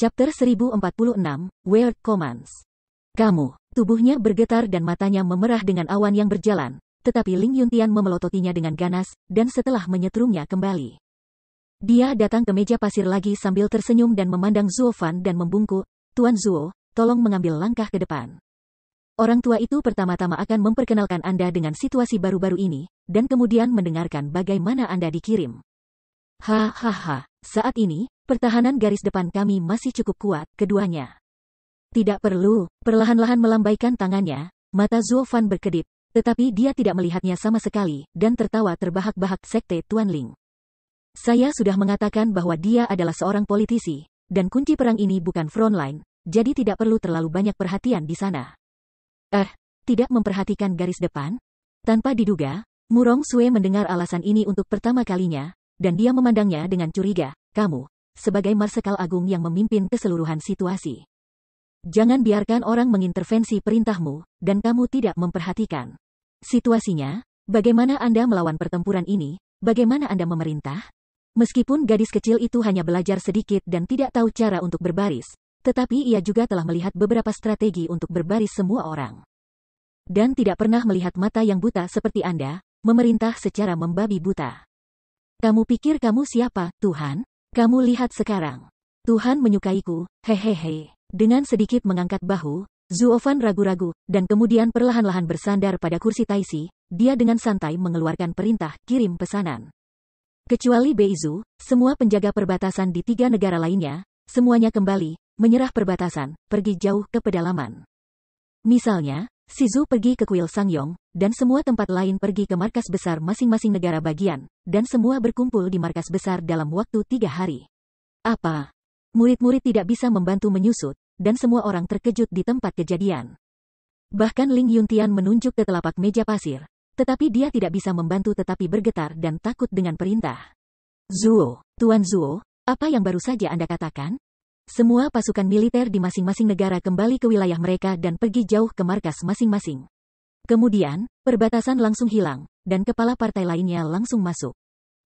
Chapter 1046, Weird Commands. Kamu, tubuhnya bergetar dan matanya memerah dengan awan yang berjalan, tetapi Ling Yuntian memelototinya dengan ganas, dan setelah menyetrumnya kembali. Dia datang ke meja pasir lagi sambil tersenyum dan memandang Zuo Fan dan membungkuk, Tuan Zuo, tolong mengambil langkah ke depan. Orang tua itu pertama-tama akan memperkenalkan Anda dengan situasi baru-baru ini, dan kemudian mendengarkan bagaimana Anda dikirim. Hahaha, saat ini, Pertahanan garis depan kami masih cukup kuat, keduanya. Tidak perlu, perlahan-lahan melambaikan tangannya, mata Fan berkedip, tetapi dia tidak melihatnya sama sekali, dan tertawa terbahak-bahak sekte Tuan Ling. Saya sudah mengatakan bahwa dia adalah seorang politisi, dan kunci perang ini bukan frontline, jadi tidak perlu terlalu banyak perhatian di sana. Eh, tidak memperhatikan garis depan? Tanpa diduga, Murong Sue mendengar alasan ini untuk pertama kalinya, dan dia memandangnya dengan curiga, kamu, sebagai Marsekal Agung yang memimpin keseluruhan situasi. Jangan biarkan orang mengintervensi perintahmu, dan kamu tidak memperhatikan situasinya, bagaimana Anda melawan pertempuran ini, bagaimana Anda memerintah. Meskipun gadis kecil itu hanya belajar sedikit dan tidak tahu cara untuk berbaris, tetapi ia juga telah melihat beberapa strategi untuk berbaris semua orang. Dan tidak pernah melihat mata yang buta seperti Anda, memerintah secara membabi buta. Kamu pikir kamu siapa, Tuhan? Kamu lihat sekarang. Tuhan menyukaiku, hehehe. Dengan sedikit mengangkat bahu, Zuofan ragu-ragu, dan kemudian perlahan-lahan bersandar pada kursi Taisi, dia dengan santai mengeluarkan perintah kirim pesanan. Kecuali Beizu, semua penjaga perbatasan di tiga negara lainnya, semuanya kembali, menyerah perbatasan, pergi jauh ke pedalaman. Misalnya, Sizu pergi ke kuil Sangyong, dan semua tempat lain pergi ke markas besar masing-masing negara bagian, dan semua berkumpul di markas besar dalam waktu tiga hari. Apa? Murid-murid tidak bisa membantu menyusut, dan semua orang terkejut di tempat kejadian. Bahkan Ling Yuntian menunjuk ke telapak meja pasir, tetapi dia tidak bisa membantu tetapi bergetar dan takut dengan perintah. Zuo, Tuan Zuo, apa yang baru saja Anda katakan? Semua pasukan militer di masing-masing negara kembali ke wilayah mereka dan pergi jauh ke markas masing-masing. Kemudian, perbatasan langsung hilang, dan kepala partai lainnya langsung masuk.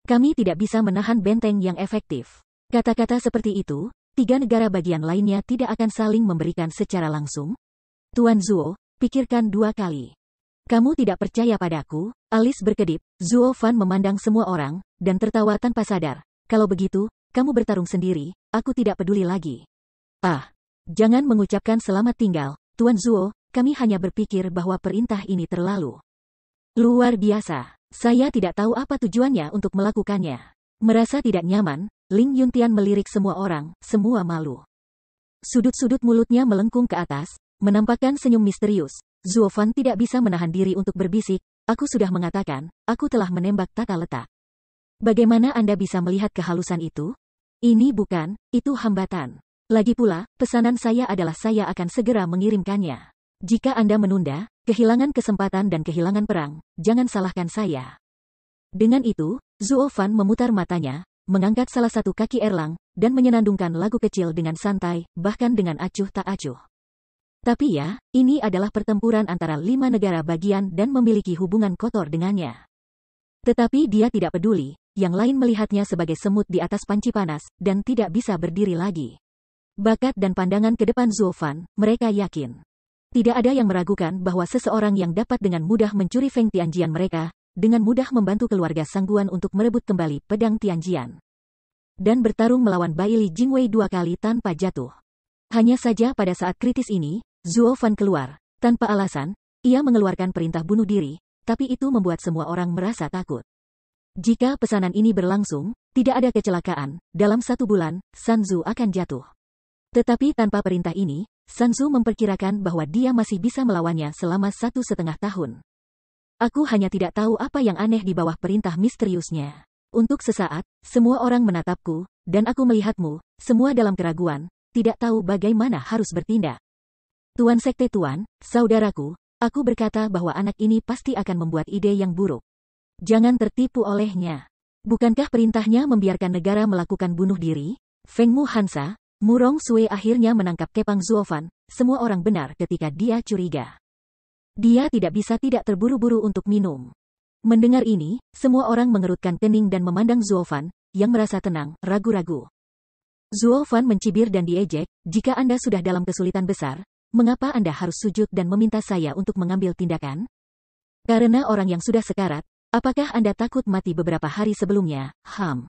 Kami tidak bisa menahan benteng yang efektif. Kata-kata seperti itu, tiga negara bagian lainnya tidak akan saling memberikan secara langsung. Tuan Zuo, pikirkan dua kali. Kamu tidak percaya padaku, alis berkedip, Zuo Fan memandang semua orang, dan tertawa tanpa sadar. Kalau begitu, kamu bertarung sendiri, aku tidak peduli lagi. Ah, jangan mengucapkan selamat tinggal, Tuan Zuo, kami hanya berpikir bahwa perintah ini terlalu luar biasa. Saya tidak tahu apa tujuannya untuk melakukannya. Merasa tidak nyaman, Ling Yuntian melirik semua orang, semua malu. Sudut-sudut mulutnya melengkung ke atas, menampakkan senyum misterius. Zuo Fan tidak bisa menahan diri untuk berbisik, aku sudah mengatakan, aku telah menembak tata letak. Bagaimana Anda bisa melihat kehalusan itu? Ini bukan, itu hambatan. Lagi pula, pesanan saya adalah saya akan segera mengirimkannya. Jika Anda menunda, kehilangan kesempatan dan kehilangan perang, jangan salahkan saya. Dengan itu, Zuofan memutar matanya, mengangkat salah satu kaki Erlang, dan menyenandungkan lagu kecil dengan santai, bahkan dengan acuh tak acuh. Tapi ya, ini adalah pertempuran antara lima negara bagian dan memiliki hubungan kotor dengannya. Tetapi dia tidak peduli, yang lain melihatnya sebagai semut di atas panci panas, dan tidak bisa berdiri lagi. Bakat dan pandangan ke depan Zulfan, mereka yakin. Tidak ada yang meragukan bahwa seseorang yang dapat dengan mudah mencuri Feng Tianjian mereka, dengan mudah membantu keluarga Sangguan untuk merebut kembali pedang Tianjian. Dan bertarung melawan Baili Jingwei dua kali tanpa jatuh. Hanya saja pada saat kritis ini, Zuo Fan keluar. Tanpa alasan, ia mengeluarkan perintah bunuh diri, tapi itu membuat semua orang merasa takut. Jika pesanan ini berlangsung, tidak ada kecelakaan, dalam satu bulan, Sanzu akan jatuh. Tetapi tanpa perintah ini, Sanzu memperkirakan bahwa dia masih bisa melawannya selama satu setengah tahun. Aku hanya tidak tahu apa yang aneh di bawah perintah misteriusnya. Untuk sesaat, semua orang menatapku, dan aku melihatmu, semua dalam keraguan, tidak tahu bagaimana harus bertindak. Tuan Sekte Tuan, saudaraku, aku berkata bahwa anak ini pasti akan membuat ide yang buruk. Jangan tertipu olehnya. Bukankah perintahnya membiarkan negara melakukan bunuh diri? Feng Mu Hansa, Murong Sui akhirnya menangkap Kepang Zuofan, semua orang benar ketika dia curiga. Dia tidak bisa tidak terburu-buru untuk minum. Mendengar ini, semua orang mengerutkan kening dan memandang Zuofan, yang merasa tenang, ragu-ragu. Zuofan mencibir dan diejek, jika Anda sudah dalam kesulitan besar, mengapa Anda harus sujud dan meminta saya untuk mengambil tindakan? Karena orang yang sudah sekarat, Apakah Anda takut mati beberapa hari sebelumnya, Ham?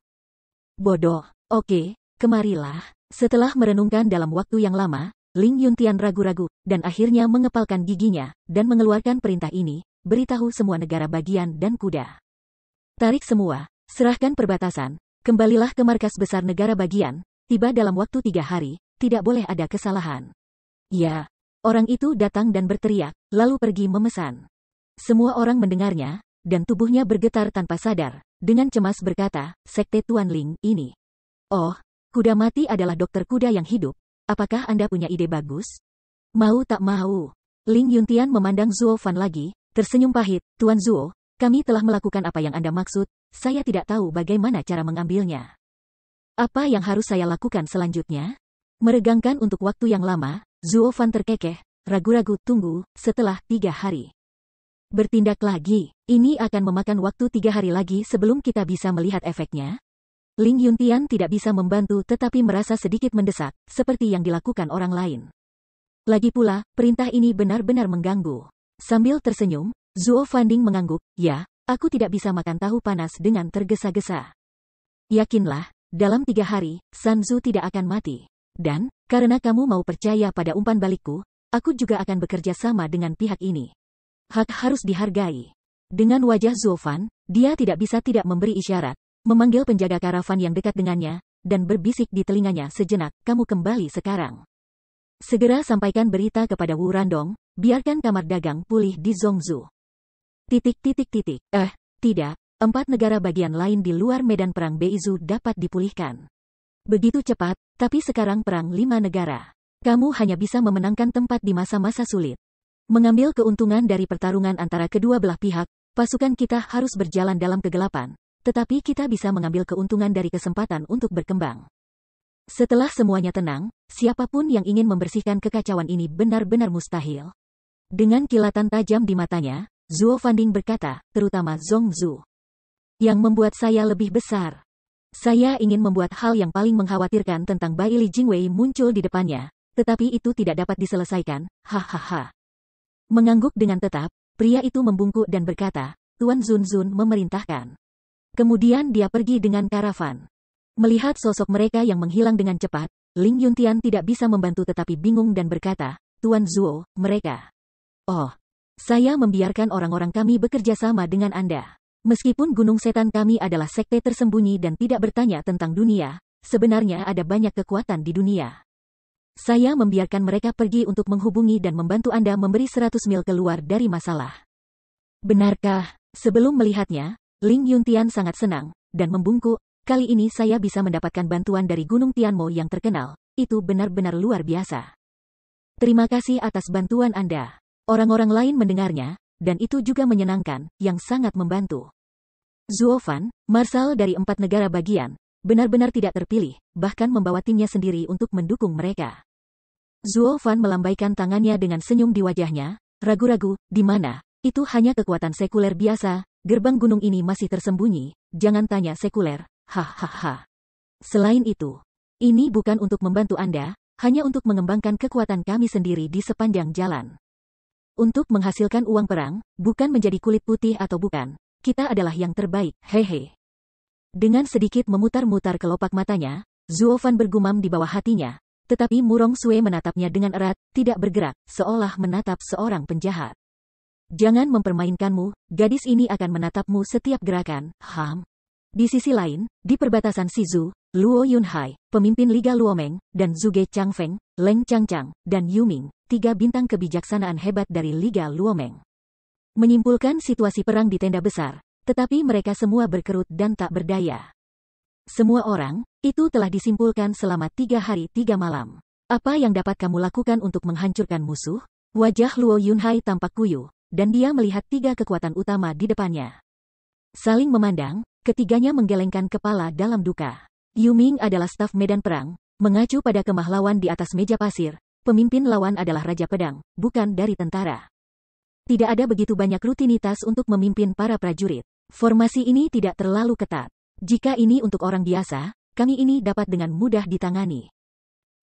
Bodoh. Oke, kemarilah. Setelah merenungkan dalam waktu yang lama, Ling Yuntian ragu-ragu, dan akhirnya mengepalkan giginya, dan mengeluarkan perintah ini, beritahu semua negara bagian dan kuda. Tarik semua, serahkan perbatasan, kembalilah ke markas besar negara bagian, tiba dalam waktu tiga hari, tidak boleh ada kesalahan. Ya, orang itu datang dan berteriak, lalu pergi memesan. Semua orang mendengarnya, dan tubuhnya bergetar tanpa sadar, dengan cemas berkata, Sekte Tuan Ling, ini. Oh, kuda mati adalah dokter kuda yang hidup. Apakah Anda punya ide bagus? Mau tak mau. Ling Yuntian memandang Zuo Fan lagi, tersenyum pahit, Tuan Zuo, kami telah melakukan apa yang Anda maksud, saya tidak tahu bagaimana cara mengambilnya. Apa yang harus saya lakukan selanjutnya? Meregangkan untuk waktu yang lama, Zuo Fan terkekeh, ragu-ragu tunggu, setelah tiga hari. Bertindak lagi, ini akan memakan waktu tiga hari lagi sebelum kita bisa melihat efeknya. Ling Yuntian tidak bisa membantu tetapi merasa sedikit mendesak, seperti yang dilakukan orang lain. Lagi pula, perintah ini benar-benar mengganggu. Sambil tersenyum, Zuo Fanding mengangguk, ya, aku tidak bisa makan tahu panas dengan tergesa-gesa. Yakinlah, dalam tiga hari, San Sanzu tidak akan mati. Dan, karena kamu mau percaya pada umpan balikku, aku juga akan bekerja sama dengan pihak ini. Hak harus dihargai. Dengan wajah Zulfan, dia tidak bisa tidak memberi isyarat, memanggil penjaga karavan yang dekat dengannya, dan berbisik di telinganya sejenak, kamu kembali sekarang. Segera sampaikan berita kepada Wu Randong, biarkan kamar dagang pulih di Zongzu. Titik titik titik, eh, tidak, empat negara bagian lain di luar medan perang Beizu dapat dipulihkan. Begitu cepat, tapi sekarang perang lima negara. Kamu hanya bisa memenangkan tempat di masa-masa sulit. Mengambil keuntungan dari pertarungan antara kedua belah pihak, pasukan kita harus berjalan dalam kegelapan, tetapi kita bisa mengambil keuntungan dari kesempatan untuk berkembang. Setelah semuanya tenang, siapapun yang ingin membersihkan kekacauan ini benar-benar mustahil. Dengan kilatan tajam di matanya, Zuo Fanding berkata, terutama Zong Zhu, yang membuat saya lebih besar. Saya ingin membuat hal yang paling mengkhawatirkan tentang Bai Li Jingwei muncul di depannya, tetapi itu tidak dapat diselesaikan, hahaha. Mengangguk dengan tetap, pria itu membungkuk dan berkata, Tuan Zun Zun memerintahkan. Kemudian dia pergi dengan karavan. Melihat sosok mereka yang menghilang dengan cepat, Ling Yuntian tidak bisa membantu tetapi bingung dan berkata, Tuan Zuo, mereka. Oh, saya membiarkan orang-orang kami bekerja sama dengan Anda. Meskipun Gunung Setan kami adalah sekte tersembunyi dan tidak bertanya tentang dunia, sebenarnya ada banyak kekuatan di dunia. Saya membiarkan mereka pergi untuk menghubungi dan membantu Anda memberi 100 mil keluar dari masalah. Benarkah? Sebelum melihatnya, Ling Yuntian sangat senang, dan membungkuk, kali ini saya bisa mendapatkan bantuan dari Gunung Tianmo yang terkenal, itu benar-benar luar biasa. Terima kasih atas bantuan Anda. Orang-orang lain mendengarnya, dan itu juga menyenangkan, yang sangat membantu. Zuofan, Marsal dari empat negara bagian, benar-benar tidak terpilih, bahkan membawa timnya sendiri untuk mendukung mereka. Zuo Fan melambaikan tangannya dengan senyum di wajahnya, ragu-ragu, di mana, itu hanya kekuatan sekuler biasa, gerbang gunung ini masih tersembunyi, jangan tanya sekuler, hahaha. Selain itu, ini bukan untuk membantu Anda, hanya untuk mengembangkan kekuatan kami sendiri di sepanjang jalan. Untuk menghasilkan uang perang, bukan menjadi kulit putih atau bukan, kita adalah yang terbaik, hehe. Dengan sedikit memutar-mutar kelopak matanya, Zuo Fan bergumam di bawah hatinya, tetapi Murong Sue menatapnya dengan erat, tidak bergerak, seolah menatap seorang penjahat. Jangan mempermainkanmu, gadis ini akan menatapmu setiap gerakan, Ham. Di sisi lain, di perbatasan Sizu, Luo Yunhai, pemimpin Liga Luomeng, dan Zuge Changfeng, Leng Changchang, dan Yuming, tiga bintang kebijaksanaan hebat dari Liga Luomeng. Menyimpulkan situasi perang di tenda besar, tetapi mereka semua berkerut dan tak berdaya. Semua orang, itu telah disimpulkan selama tiga hari tiga malam. Apa yang dapat kamu lakukan untuk menghancurkan musuh? Wajah Luo Yunhai tampak kuyu, dan dia melihat tiga kekuatan utama di depannya. Saling memandang, ketiganya menggelengkan kepala dalam duka. Yuming adalah staf medan perang, mengacu pada kemahlawan di atas meja pasir, pemimpin lawan adalah Raja Pedang, bukan dari tentara. Tidak ada begitu banyak rutinitas untuk memimpin para prajurit. Formasi ini tidak terlalu ketat. Jika ini untuk orang biasa, kami ini dapat dengan mudah ditangani.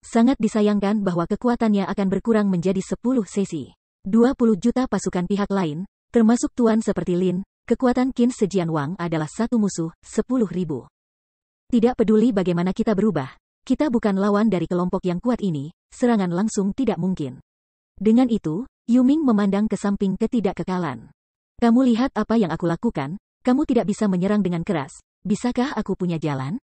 Sangat disayangkan bahwa kekuatannya akan berkurang menjadi 10 sesi. 20 juta pasukan pihak lain, termasuk tuan seperti Lin, kekuatan Qin Sejian Wang adalah satu musuh, 10 ribu. Tidak peduli bagaimana kita berubah, kita bukan lawan dari kelompok yang kuat ini, serangan langsung tidak mungkin. Dengan itu, Yuming memandang ke samping ketidakkekalan. Kamu lihat apa yang aku lakukan, kamu tidak bisa menyerang dengan keras, bisakah aku punya jalan?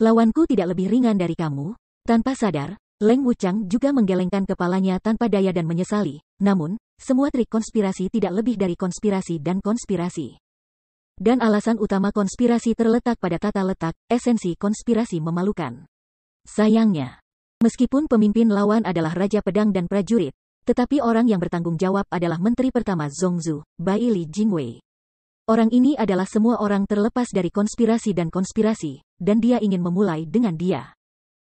Lawanku tidak lebih ringan dari kamu. Tanpa sadar, Leng Wuchang juga menggelengkan kepalanya tanpa daya dan menyesali. Namun, semua trik konspirasi tidak lebih dari konspirasi dan konspirasi. Dan alasan utama konspirasi terletak pada tata letak, esensi konspirasi memalukan. Sayangnya, meskipun pemimpin lawan adalah Raja Pedang dan prajurit, tetapi orang yang bertanggung jawab adalah Menteri Pertama Zongzu, Bai Li Jingwei. Orang ini adalah semua orang terlepas dari konspirasi dan konspirasi, dan dia ingin memulai dengan dia.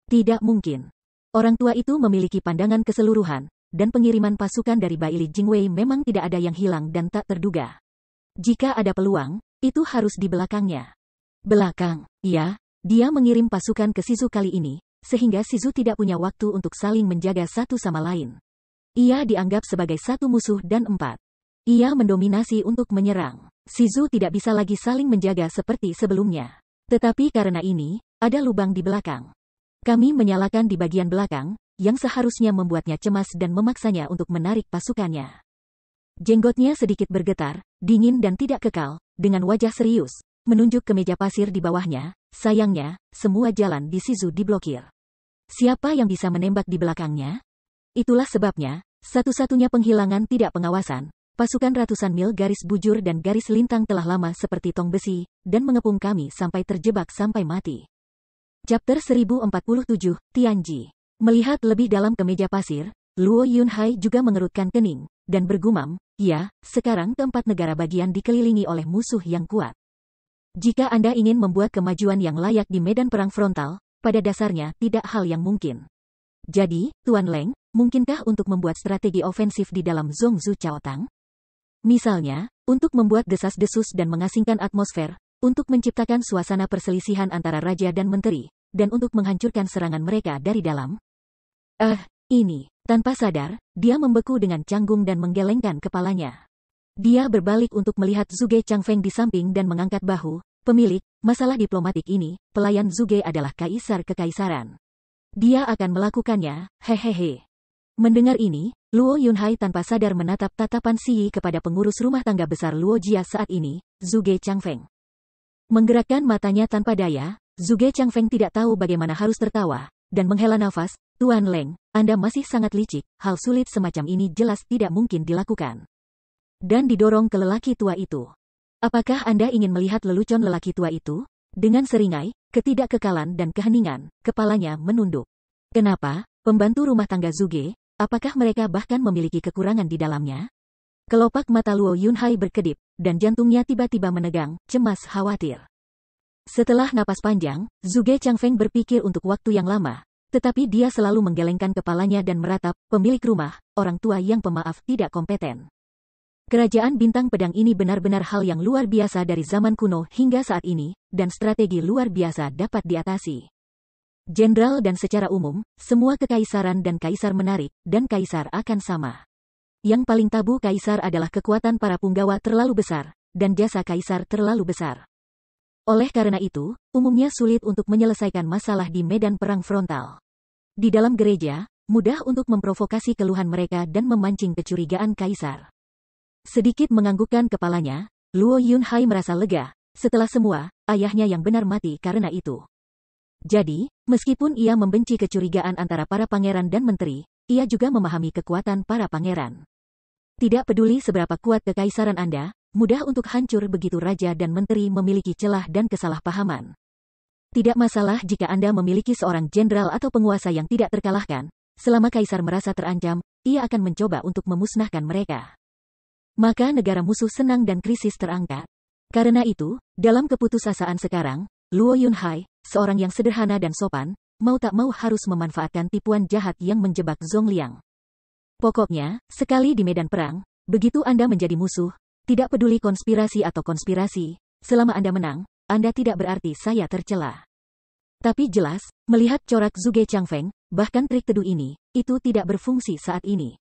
Tidak mungkin. Orang tua itu memiliki pandangan keseluruhan, dan pengiriman pasukan dari Bai Li Jingwei memang tidak ada yang hilang dan tak terduga. Jika ada peluang, itu harus di belakangnya. Belakang, ya, dia mengirim pasukan ke Sizu kali ini, sehingga Sizu tidak punya waktu untuk saling menjaga satu sama lain. Ia dianggap sebagai satu musuh dan empat. Ia mendominasi untuk menyerang. Sizu tidak bisa lagi saling menjaga seperti sebelumnya. Tetapi karena ini, ada lubang di belakang. Kami menyalakan di bagian belakang, yang seharusnya membuatnya cemas dan memaksanya untuk menarik pasukannya. Jenggotnya sedikit bergetar, dingin dan tidak kekal, dengan wajah serius, menunjuk ke meja pasir di bawahnya, sayangnya, semua jalan di Sizu diblokir. Siapa yang bisa menembak di belakangnya? Itulah sebabnya, satu-satunya penghilangan tidak pengawasan, pasukan ratusan mil garis bujur dan garis lintang telah lama seperti tong besi, dan mengepung kami sampai terjebak sampai mati. Chapter 1047, Tianji. Melihat lebih dalam ke meja pasir, Luo Yunhai juga mengerutkan kening, dan bergumam, ya, sekarang keempat negara bagian dikelilingi oleh musuh yang kuat. Jika Anda ingin membuat kemajuan yang layak di medan perang frontal, pada dasarnya tidak hal yang mungkin. Jadi, Tuan Leng, mungkinkah untuk membuat strategi ofensif di dalam Zhongzu Chaotang? Misalnya, untuk membuat desas-desus dan mengasingkan atmosfer, untuk menciptakan suasana perselisihan antara raja dan menteri, dan untuk menghancurkan serangan mereka dari dalam. Eh, ini, tanpa sadar, dia membeku dengan canggung dan menggelengkan kepalanya. Dia berbalik untuk melihat Zuge Changfeng di samping dan mengangkat bahu, pemilik, masalah diplomatik ini, pelayan Zuge adalah kaisar kekaisaran. Dia akan melakukannya, hehehe. Mendengar ini, Luo Yunhai tanpa sadar menatap tatapan Si Yi kepada pengurus rumah tangga besar Luo Jia saat ini, Zuge Changfeng. Menggerakkan matanya tanpa daya, Zuge Changfeng tidak tahu bagaimana harus tertawa, dan menghela nafas, Tuan Leng, Anda masih sangat licik, hal sulit semacam ini jelas tidak mungkin dilakukan. Dan didorong ke lelaki tua itu. Apakah Anda ingin melihat lelucon lelaki tua itu? Dengan seringai, ketidakkekalan dan keheningan, kepalanya menunduk. Kenapa, pembantu rumah tangga Zuge, apakah mereka bahkan memiliki kekurangan di dalamnya? Kelopak mata Luo Yunhai berkedip, dan jantungnya tiba-tiba menegang, cemas khawatir. Setelah napas panjang, Zuge Changfeng berpikir untuk waktu yang lama, tetapi dia selalu menggelengkan kepalanya dan meratap, pemilik rumah, orang tua yang pemaaf tidak kompeten. Kerajaan bintang pedang ini benar-benar hal yang luar biasa dari zaman kuno hingga saat ini, dan strategi luar biasa dapat diatasi. Jenderal dan secara umum, semua kekaisaran dan kaisar menarik, dan kaisar akan sama. Yang paling tabu kaisar adalah kekuatan para punggawa terlalu besar, dan jasa kaisar terlalu besar. Oleh karena itu, umumnya sulit untuk menyelesaikan masalah di medan perang frontal. Di dalam gereja, mudah untuk memprovokasi keluhan mereka dan memancing kecurigaan kaisar. Sedikit menganggukkan kepalanya, Luo Yunhai merasa lega, setelah semua, ayahnya yang benar mati karena itu. Jadi, meskipun ia membenci kecurigaan antara para pangeran dan menteri, ia juga memahami kekuatan para pangeran. Tidak peduli seberapa kuat kekaisaran Anda, mudah untuk hancur begitu raja dan menteri memiliki celah dan kesalahpahaman. Tidak masalah jika Anda memiliki seorang jenderal atau penguasa yang tidak terkalahkan, selama kaisar merasa terancam, ia akan mencoba untuk memusnahkan mereka maka negara musuh senang dan krisis terangkat. Karena itu, dalam keputusasaan sekarang, Luo Yunhai, seorang yang sederhana dan sopan, mau tak mau harus memanfaatkan tipuan jahat yang menjebak Liang. Pokoknya, sekali di medan perang, begitu Anda menjadi musuh, tidak peduli konspirasi atau konspirasi, selama Anda menang, Anda tidak berarti saya tercela. Tapi jelas, melihat corak Zuge Changfeng, bahkan trik teduh ini, itu tidak berfungsi saat ini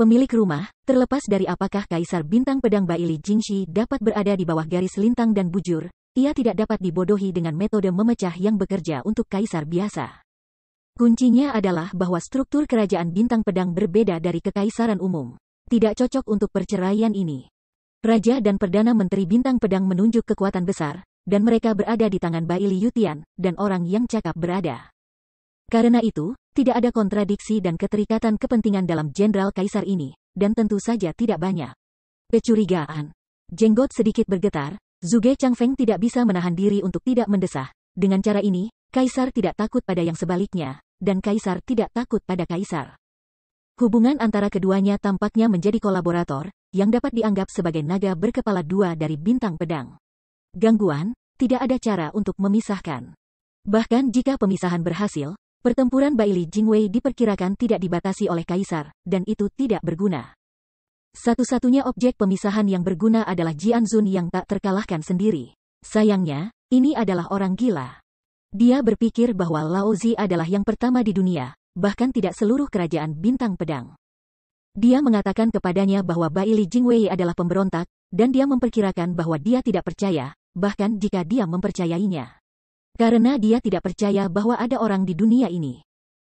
pemilik rumah, terlepas dari apakah Kaisar Bintang Pedang Baili Jingxi dapat berada di bawah garis lintang dan bujur, ia tidak dapat dibodohi dengan metode memecah yang bekerja untuk Kaisar biasa. Kuncinya adalah bahwa struktur kerajaan Bintang Pedang berbeda dari kekaisaran umum. Tidak cocok untuk perceraian ini. Raja dan Perdana Menteri Bintang Pedang menunjuk kekuatan besar, dan mereka berada di tangan Baili Yutian, dan orang yang cakap berada. Karena itu, tidak ada kontradiksi dan keterikatan kepentingan dalam Jenderal Kaisar ini, dan tentu saja tidak banyak. Kecurigaan. Jenggot sedikit bergetar, Zuge Changfeng tidak bisa menahan diri untuk tidak mendesah. Dengan cara ini, Kaisar tidak takut pada yang sebaliknya, dan Kaisar tidak takut pada Kaisar. Hubungan antara keduanya tampaknya menjadi kolaborator, yang dapat dianggap sebagai naga berkepala dua dari bintang pedang. Gangguan, tidak ada cara untuk memisahkan. Bahkan jika pemisahan berhasil, Pertempuran Baili Jingwei diperkirakan tidak dibatasi oleh kaisar, dan itu tidak berguna. Satu-satunya objek pemisahan yang berguna adalah Jianzun yang tak terkalahkan sendiri. Sayangnya, ini adalah orang gila. Dia berpikir bahwa Laozi adalah yang pertama di dunia, bahkan tidak seluruh kerajaan bintang pedang. Dia mengatakan kepadanya bahwa Baili Jingwei adalah pemberontak, dan dia memperkirakan bahwa dia tidak percaya, bahkan jika dia mempercayainya. Karena dia tidak percaya bahwa ada orang di dunia ini.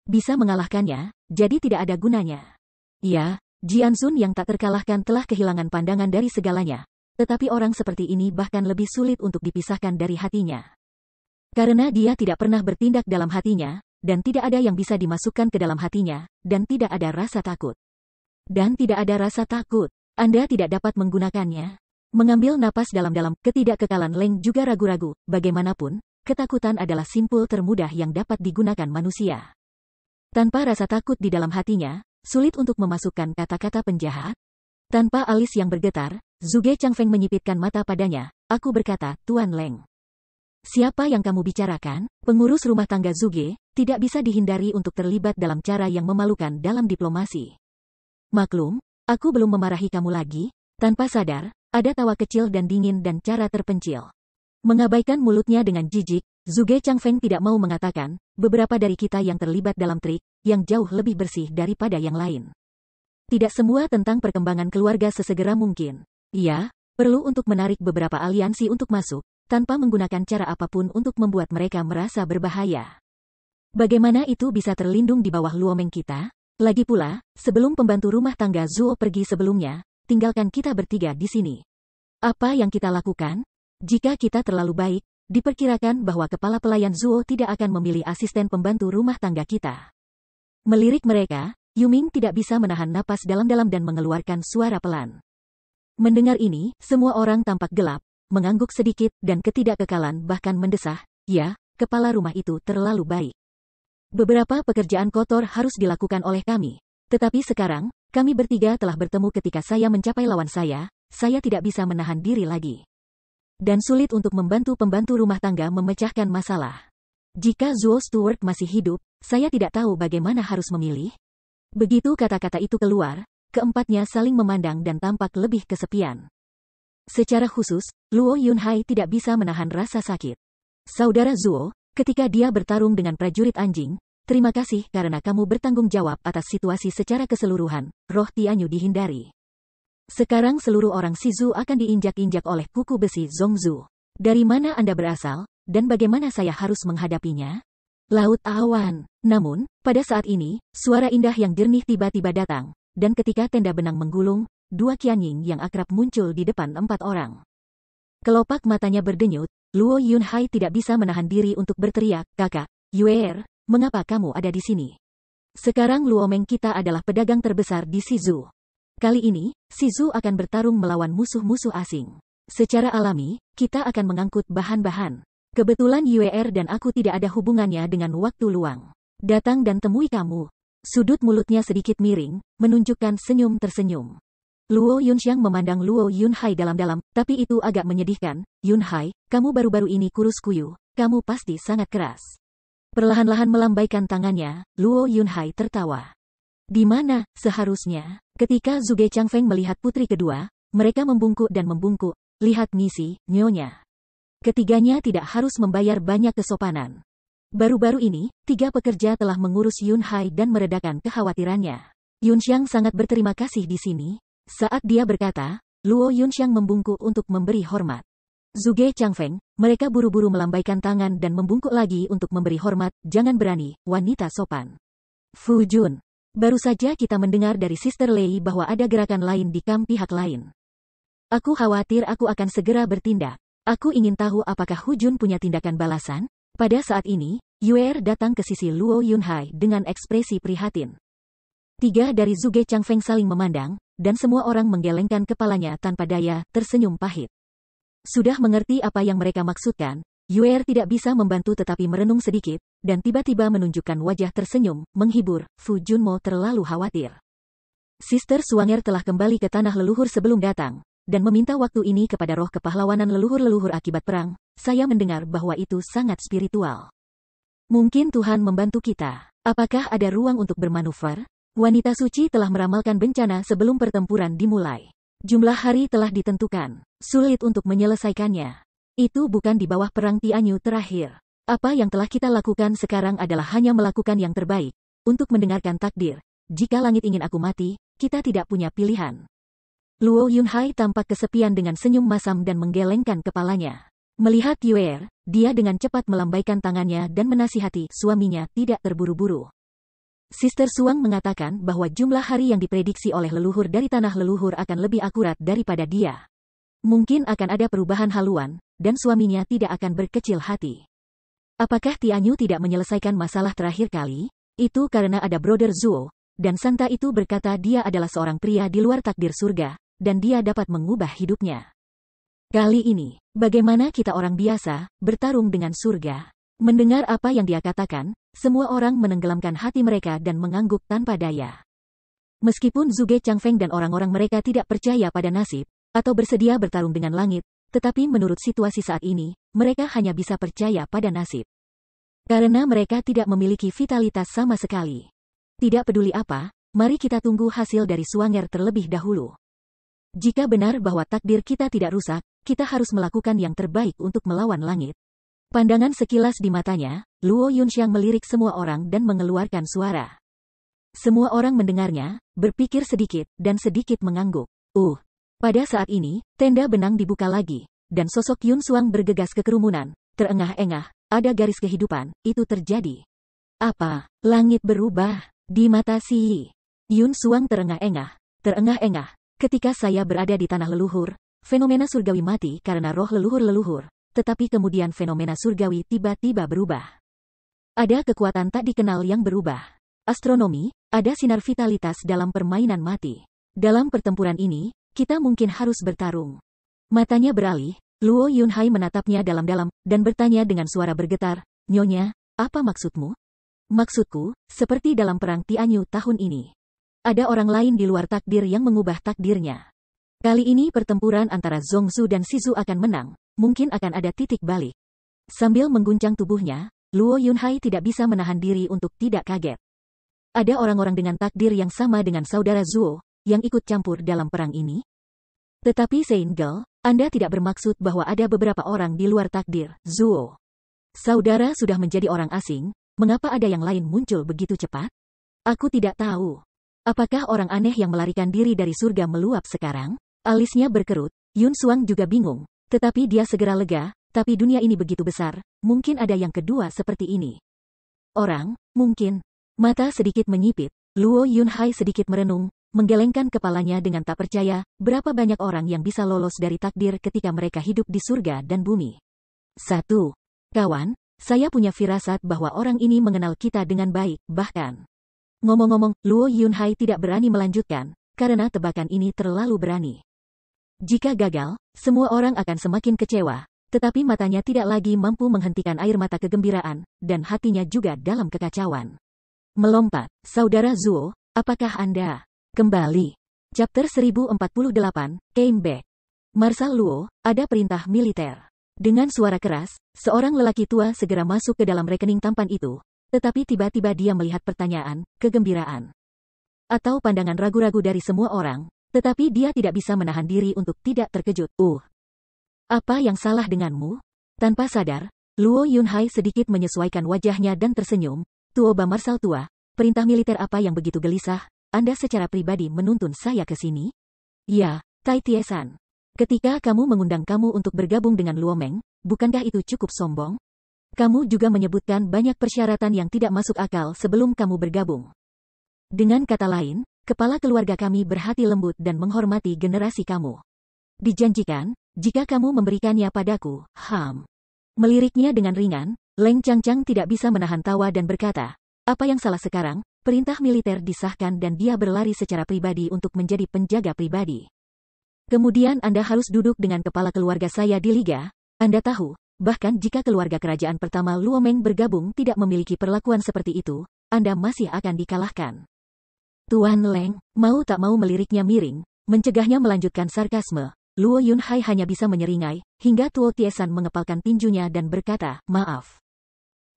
Bisa mengalahkannya, jadi tidak ada gunanya. Ya, Jian Sun yang tak terkalahkan telah kehilangan pandangan dari segalanya. Tetapi orang seperti ini bahkan lebih sulit untuk dipisahkan dari hatinya. Karena dia tidak pernah bertindak dalam hatinya, dan tidak ada yang bisa dimasukkan ke dalam hatinya, dan tidak ada rasa takut. Dan tidak ada rasa takut. Anda tidak dapat menggunakannya. Mengambil napas dalam-dalam, ketidakkekalan Leng juga ragu-ragu, bagaimanapun, Ketakutan adalah simpul termudah yang dapat digunakan manusia. Tanpa rasa takut di dalam hatinya, sulit untuk memasukkan kata-kata penjahat. Tanpa alis yang bergetar, Zuge Changfeng menyipitkan mata padanya. Aku berkata, Tuan Leng. Siapa yang kamu bicarakan? Pengurus rumah tangga Zuge, tidak bisa dihindari untuk terlibat dalam cara yang memalukan dalam diplomasi. Maklum, aku belum memarahi kamu lagi, tanpa sadar, ada tawa kecil dan dingin dan cara terpencil. Mengabaikan mulutnya dengan jijik, Zuge Changfeng tidak mau mengatakan, beberapa dari kita yang terlibat dalam trik, yang jauh lebih bersih daripada yang lain. Tidak semua tentang perkembangan keluarga sesegera mungkin. Ia, perlu untuk menarik beberapa aliansi untuk masuk, tanpa menggunakan cara apapun untuk membuat mereka merasa berbahaya. Bagaimana itu bisa terlindung di bawah luomeng kita? Lagi pula, sebelum pembantu rumah tangga Zuo pergi sebelumnya, tinggalkan kita bertiga di sini. Apa yang kita lakukan? Jika kita terlalu baik, diperkirakan bahwa kepala pelayan Zuo tidak akan memilih asisten pembantu rumah tangga kita. Melirik mereka, Yuming tidak bisa menahan napas dalam-dalam dan mengeluarkan suara pelan. Mendengar ini, semua orang tampak gelap, mengangguk sedikit, dan ketidakkekalan bahkan mendesah, ya, kepala rumah itu terlalu baik. Beberapa pekerjaan kotor harus dilakukan oleh kami. Tetapi sekarang, kami bertiga telah bertemu ketika saya mencapai lawan saya, saya tidak bisa menahan diri lagi dan sulit untuk membantu pembantu rumah tangga memecahkan masalah. Jika Zuo Stewart masih hidup, saya tidak tahu bagaimana harus memilih. Begitu kata-kata itu keluar, keempatnya saling memandang dan tampak lebih kesepian. Secara khusus, Luo Yunhai tidak bisa menahan rasa sakit. Saudara Zuo, ketika dia bertarung dengan prajurit anjing, terima kasih karena kamu bertanggung jawab atas situasi secara keseluruhan, roh Tianyu dihindari. Sekarang seluruh orang Sizu akan diinjak-injak oleh kuku besi Zongzu. Dari mana Anda berasal, dan bagaimana saya harus menghadapinya? Laut awan. Namun, pada saat ini, suara indah yang jernih tiba-tiba datang, dan ketika tenda benang menggulung, dua kianying yang akrab muncul di depan empat orang. Kelopak matanya berdenyut, Luo Yunhai tidak bisa menahan diri untuk berteriak, kakak, Yuer, mengapa kamu ada di sini? Sekarang Luo Meng kita adalah pedagang terbesar di Sizu. Kali ini, Sizu akan bertarung melawan musuh-musuh asing. Secara alami, kita akan mengangkut bahan-bahan. Kebetulan Yuer dan aku tidak ada hubungannya dengan waktu luang. Datang dan temui kamu. Sudut mulutnya sedikit miring, menunjukkan senyum tersenyum. Luo Yunxiang memandang Luo Yunhai dalam-dalam, tapi itu agak menyedihkan. Yunhai, kamu baru-baru ini kurus kuyu, kamu pasti sangat keras. Perlahan-lahan melambaikan tangannya, Luo Yunhai tertawa. Di mana, seharusnya, Ketika Zuge Changfeng melihat putri kedua, mereka membungkuk dan membungkuk. Lihat misi, nyonya. Ketiganya tidak harus membayar banyak kesopanan. Baru-baru ini, tiga pekerja telah mengurus Yun Hai dan meredakan kekhawatirannya. Yun Xiang sangat berterima kasih di sini. Saat dia berkata, Luo Yun Xiang membungkuk untuk memberi hormat. Zuge Changfeng, mereka buru-buru melambaikan tangan dan membungkuk lagi untuk memberi hormat, jangan berani, wanita sopan. Fu Jun, Baru saja kita mendengar dari Sister Lei bahwa ada gerakan lain di kamp pihak lain. Aku khawatir aku akan segera bertindak. Aku ingin tahu apakah Hujun punya tindakan balasan? Pada saat ini, Yuer datang ke sisi Luo Yunhai dengan ekspresi prihatin. Tiga dari Zuge Changfeng saling memandang, dan semua orang menggelengkan kepalanya tanpa daya, tersenyum pahit. Sudah mengerti apa yang mereka maksudkan, Yuer tidak bisa membantu tetapi merenung sedikit, dan tiba-tiba menunjukkan wajah tersenyum, menghibur, Fu Junmo terlalu khawatir. Sister Suanger telah kembali ke tanah leluhur sebelum datang, dan meminta waktu ini kepada roh kepahlawanan leluhur-leluhur akibat perang, saya mendengar bahwa itu sangat spiritual. Mungkin Tuhan membantu kita. Apakah ada ruang untuk bermanuver? Wanita suci telah meramalkan bencana sebelum pertempuran dimulai. Jumlah hari telah ditentukan. Sulit untuk menyelesaikannya. Itu bukan di bawah perang Tianyu terakhir apa yang telah kita lakukan sekarang adalah hanya melakukan yang terbaik, untuk mendengarkan takdir. Jika langit ingin aku mati, kita tidak punya pilihan. Luo Yunhai tampak kesepian dengan senyum masam dan menggelengkan kepalanya. Melihat Yuer, er, dia dengan cepat melambaikan tangannya dan menasihati suaminya tidak terburu-buru. Sister Suang mengatakan bahwa jumlah hari yang diprediksi oleh leluhur dari tanah leluhur akan lebih akurat daripada dia. Mungkin akan ada perubahan haluan, dan suaminya tidak akan berkecil hati. Apakah Tianyu tidak menyelesaikan masalah terakhir kali? Itu karena ada Brother Zuo, dan Santa itu berkata dia adalah seorang pria di luar takdir surga, dan dia dapat mengubah hidupnya. Kali ini, bagaimana kita orang biasa, bertarung dengan surga? Mendengar apa yang dia katakan, semua orang menenggelamkan hati mereka dan mengangguk tanpa daya. Meskipun Zuge Changfeng dan orang-orang mereka tidak percaya pada nasib, atau bersedia bertarung dengan langit, tetapi menurut situasi saat ini, mereka hanya bisa percaya pada nasib. Karena mereka tidak memiliki vitalitas sama sekali. Tidak peduli apa, mari kita tunggu hasil dari Suanger terlebih dahulu. Jika benar bahwa takdir kita tidak rusak, kita harus melakukan yang terbaik untuk melawan langit. Pandangan sekilas di matanya, Luo Yunxiang melirik semua orang dan mengeluarkan suara. Semua orang mendengarnya, berpikir sedikit, dan sedikit mengangguk. Uh, pada saat ini, tenda benang dibuka lagi, dan sosok Yun Suang bergegas ke kerumunan. Terengah-engah, ada garis kehidupan, itu terjadi. Apa? Langit berubah, di mata Si Yi. Yun Suang terengah-engah, terengah-engah. Ketika saya berada di tanah leluhur, fenomena surgawi mati karena roh leluhur-leluhur, tetapi kemudian fenomena surgawi tiba-tiba berubah. Ada kekuatan tak dikenal yang berubah. Astronomi, ada sinar vitalitas dalam permainan mati. Dalam pertempuran ini, kita mungkin harus bertarung. Matanya beralih, Luo Yunhai menatapnya dalam-dalam, dan bertanya dengan suara bergetar, Nyonya, apa maksudmu? Maksudku, seperti dalam perang Tianyu tahun ini. Ada orang lain di luar takdir yang mengubah takdirnya. Kali ini pertempuran antara Zongzu dan Sizu akan menang, mungkin akan ada titik balik. Sambil mengguncang tubuhnya, Luo Yunhai tidak bisa menahan diri untuk tidak kaget. Ada orang-orang dengan takdir yang sama dengan saudara Zuo, yang ikut campur dalam perang ini? Tetapi Seingel, Anda tidak bermaksud bahwa ada beberapa orang di luar takdir, Zuo. Saudara sudah menjadi orang asing, mengapa ada yang lain muncul begitu cepat? Aku tidak tahu. Apakah orang aneh yang melarikan diri dari surga meluap sekarang? Alisnya berkerut, Yun Suang juga bingung, tetapi dia segera lega, tapi dunia ini begitu besar, mungkin ada yang kedua seperti ini. Orang, mungkin. Mata sedikit menyipit, Luo Yunhai sedikit merenung, menggelengkan kepalanya dengan tak percaya, berapa banyak orang yang bisa lolos dari takdir ketika mereka hidup di surga dan bumi. 1. Kawan, saya punya firasat bahwa orang ini mengenal kita dengan baik, bahkan. Ngomong-ngomong, Luo Yunhai tidak berani melanjutkan, karena tebakan ini terlalu berani. Jika gagal, semua orang akan semakin kecewa, tetapi matanya tidak lagi mampu menghentikan air mata kegembiraan, dan hatinya juga dalam kekacauan. Melompat, Saudara Zuo, apakah Anda? Kembali. Chapter 1048, Came Back. Marsal Luo, ada perintah militer. Dengan suara keras, seorang lelaki tua segera masuk ke dalam rekening tampan itu. Tetapi tiba-tiba dia melihat pertanyaan, kegembiraan. Atau pandangan ragu-ragu dari semua orang, tetapi dia tidak bisa menahan diri untuk tidak terkejut. Uh. Apa yang salah denganmu? Tanpa sadar, Luo Yunhai sedikit menyesuaikan wajahnya dan tersenyum. Tuoba Marsal tua, perintah militer apa yang begitu gelisah? Anda secara pribadi menuntun saya ke sini? Ya, Tai Tiesan. Ketika kamu mengundang kamu untuk bergabung dengan Luomeng, bukankah itu cukup sombong? Kamu juga menyebutkan banyak persyaratan yang tidak masuk akal sebelum kamu bergabung. Dengan kata lain, kepala keluarga kami berhati lembut dan menghormati generasi kamu. Dijanjikan, jika kamu memberikannya padaku, Ham. Meliriknya dengan ringan, Leng Changchang tidak bisa menahan tawa dan berkata, apa yang salah sekarang, Perintah militer disahkan dan dia berlari secara pribadi untuk menjadi penjaga pribadi. Kemudian Anda harus duduk dengan kepala keluarga saya di Liga. Anda tahu, bahkan jika keluarga kerajaan pertama Luomeng bergabung tidak memiliki perlakuan seperti itu, Anda masih akan dikalahkan. Tuan Leng, mau tak mau meliriknya miring, mencegahnya melanjutkan sarkasme. Luo Yunhai hanya bisa menyeringai, hingga Tuo Tiesan mengepalkan tinjunya dan berkata, maaf.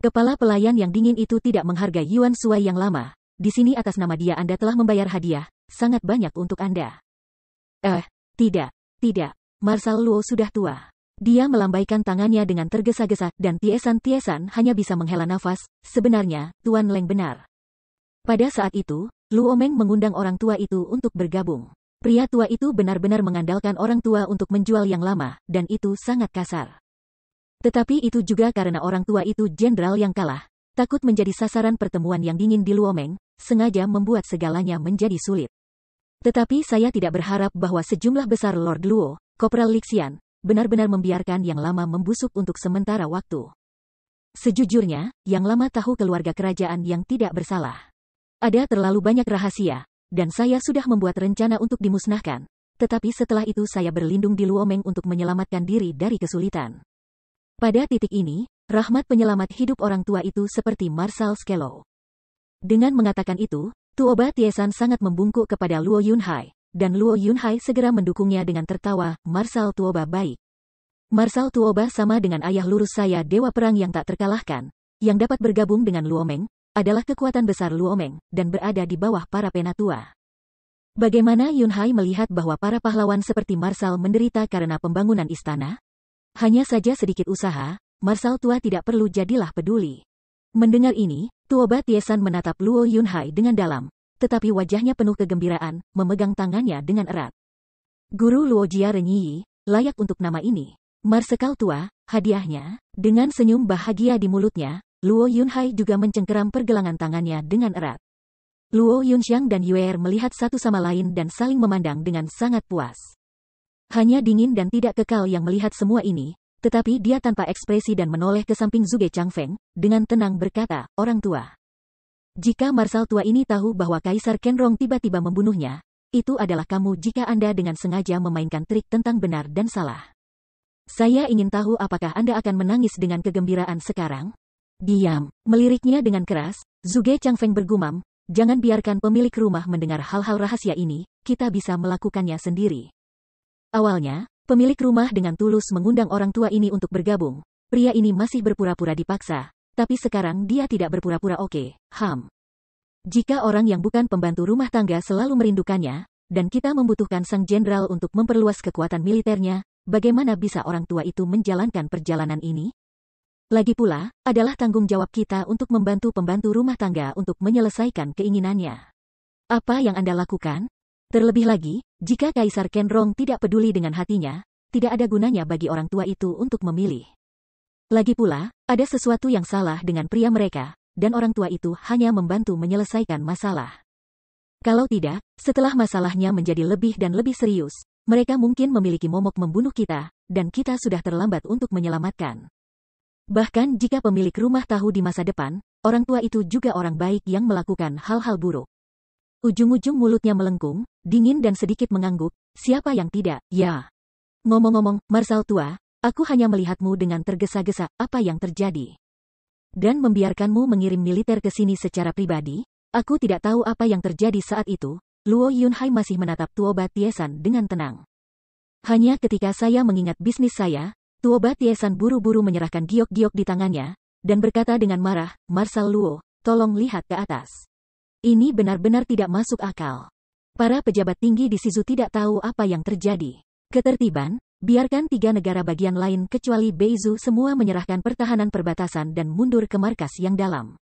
Kepala pelayan yang dingin itu tidak menghargai Yuan Suai yang lama. Di sini atas nama dia Anda telah membayar hadiah, sangat banyak untuk Anda. Eh, tidak, tidak. Marsal Luo sudah tua. Dia melambaikan tangannya dengan tergesa-gesa, dan tiesan-tiesan hanya bisa menghela nafas. Sebenarnya, Tuan Leng benar. Pada saat itu, Luo Meng mengundang orang tua itu untuk bergabung. Pria tua itu benar-benar mengandalkan orang tua untuk menjual yang lama, dan itu sangat kasar. Tetapi itu juga karena orang tua itu jenderal yang kalah. Takut menjadi sasaran pertemuan yang dingin di Luomeng, sengaja membuat segalanya menjadi sulit. Tetapi saya tidak berharap bahwa sejumlah besar Lord Luo, Kopral Lixian, benar-benar membiarkan yang lama membusuk untuk sementara waktu. Sejujurnya, yang lama tahu keluarga kerajaan yang tidak bersalah. Ada terlalu banyak rahasia, dan saya sudah membuat rencana untuk dimusnahkan. Tetapi setelah itu saya berlindung di Luomeng untuk menyelamatkan diri dari kesulitan. Pada titik ini, rahmat penyelamat hidup orang tua itu seperti Marcel Skello. Dengan mengatakan itu, Tuoba Tiesan sangat membungkuk kepada Luo Yunhai, dan Luo Yunhai segera mendukungnya dengan tertawa, Marshal Tuoba baik. Marshal Tuoba sama dengan ayah lurus saya dewa perang yang tak terkalahkan, yang dapat bergabung dengan Luo Meng, adalah kekuatan besar Luo Meng, dan berada di bawah para penatua. Bagaimana Yunhai melihat bahwa para pahlawan seperti Marshal menderita karena pembangunan istana? Hanya saja sedikit usaha, Marsal tua tidak perlu jadilah peduli. Mendengar ini, Tuoba Tiesan menatap Luo Yunhai dengan dalam, tetapi wajahnya penuh kegembiraan, memegang tangannya dengan erat. Guru Luo Jia Renyi, layak untuk nama ini. Marsekal tua, hadiahnya, dengan senyum bahagia di mulutnya, Luo Yunhai juga mencengkeram pergelangan tangannya dengan erat. Luo Yunxiang dan Yuer melihat satu sama lain dan saling memandang dengan sangat puas. Hanya dingin dan tidak kekal yang melihat semua ini, tetapi dia tanpa ekspresi dan menoleh ke samping Zuge Changfeng, dengan tenang berkata, orang tua. Jika Marsal tua ini tahu bahwa Kaisar Kenrong tiba-tiba membunuhnya, itu adalah kamu jika Anda dengan sengaja memainkan trik tentang benar dan salah. Saya ingin tahu apakah Anda akan menangis dengan kegembiraan sekarang? Diam, meliriknya dengan keras, Zuge Changfeng bergumam, jangan biarkan pemilik rumah mendengar hal-hal rahasia ini, kita bisa melakukannya sendiri. Awalnya, pemilik rumah dengan tulus mengundang orang tua ini untuk bergabung. Pria ini masih berpura-pura dipaksa, tapi sekarang dia tidak berpura-pura oke, okay, ham. Jika orang yang bukan pembantu rumah tangga selalu merindukannya, dan kita membutuhkan sang jenderal untuk memperluas kekuatan militernya, bagaimana bisa orang tua itu menjalankan perjalanan ini? Lagi pula, adalah tanggung jawab kita untuk membantu pembantu rumah tangga untuk menyelesaikan keinginannya. Apa yang Anda lakukan? Terlebih lagi, jika Kaisar Kenrong tidak peduli dengan hatinya, tidak ada gunanya bagi orang tua itu untuk memilih. Lagi pula, ada sesuatu yang salah dengan pria mereka, dan orang tua itu hanya membantu menyelesaikan masalah. Kalau tidak, setelah masalahnya menjadi lebih dan lebih serius, mereka mungkin memiliki momok membunuh kita, dan kita sudah terlambat untuk menyelamatkan. Bahkan jika pemilik rumah tahu di masa depan, orang tua itu juga orang baik yang melakukan hal-hal buruk. Ujung-ujung mulutnya melengkung, dingin dan sedikit mengangguk, siapa yang tidak, ya. Ngomong-ngomong, Marsal tua, aku hanya melihatmu dengan tergesa-gesa, apa yang terjadi. Dan membiarkanmu mengirim militer ke sini secara pribadi, aku tidak tahu apa yang terjadi saat itu, Luo Yunhai masih menatap Tuoba Batiesan dengan tenang. Hanya ketika saya mengingat bisnis saya, Tuoba Batiesan buru-buru menyerahkan giok-giok di tangannya, dan berkata dengan marah, Marsal Luo, tolong lihat ke atas. Ini benar-benar tidak masuk akal. Para pejabat tinggi di Sizu tidak tahu apa yang terjadi. Ketertiban, biarkan tiga negara bagian lain kecuali Beizu semua menyerahkan pertahanan perbatasan dan mundur ke markas yang dalam.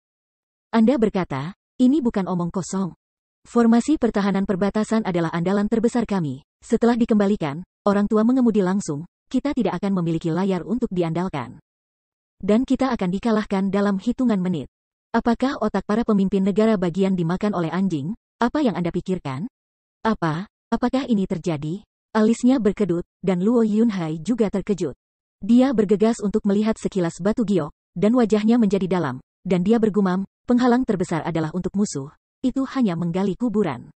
Anda berkata, ini bukan omong kosong. Formasi pertahanan perbatasan adalah andalan terbesar kami. Setelah dikembalikan, orang tua mengemudi langsung, kita tidak akan memiliki layar untuk diandalkan. Dan kita akan dikalahkan dalam hitungan menit. Apakah otak para pemimpin negara bagian dimakan oleh anjing? Apa yang Anda pikirkan? Apa? Apakah ini terjadi? Alisnya berkedut, dan Luo Yunhai juga terkejut. Dia bergegas untuk melihat sekilas batu giok, dan wajahnya menjadi dalam, dan dia bergumam, penghalang terbesar adalah untuk musuh. Itu hanya menggali kuburan.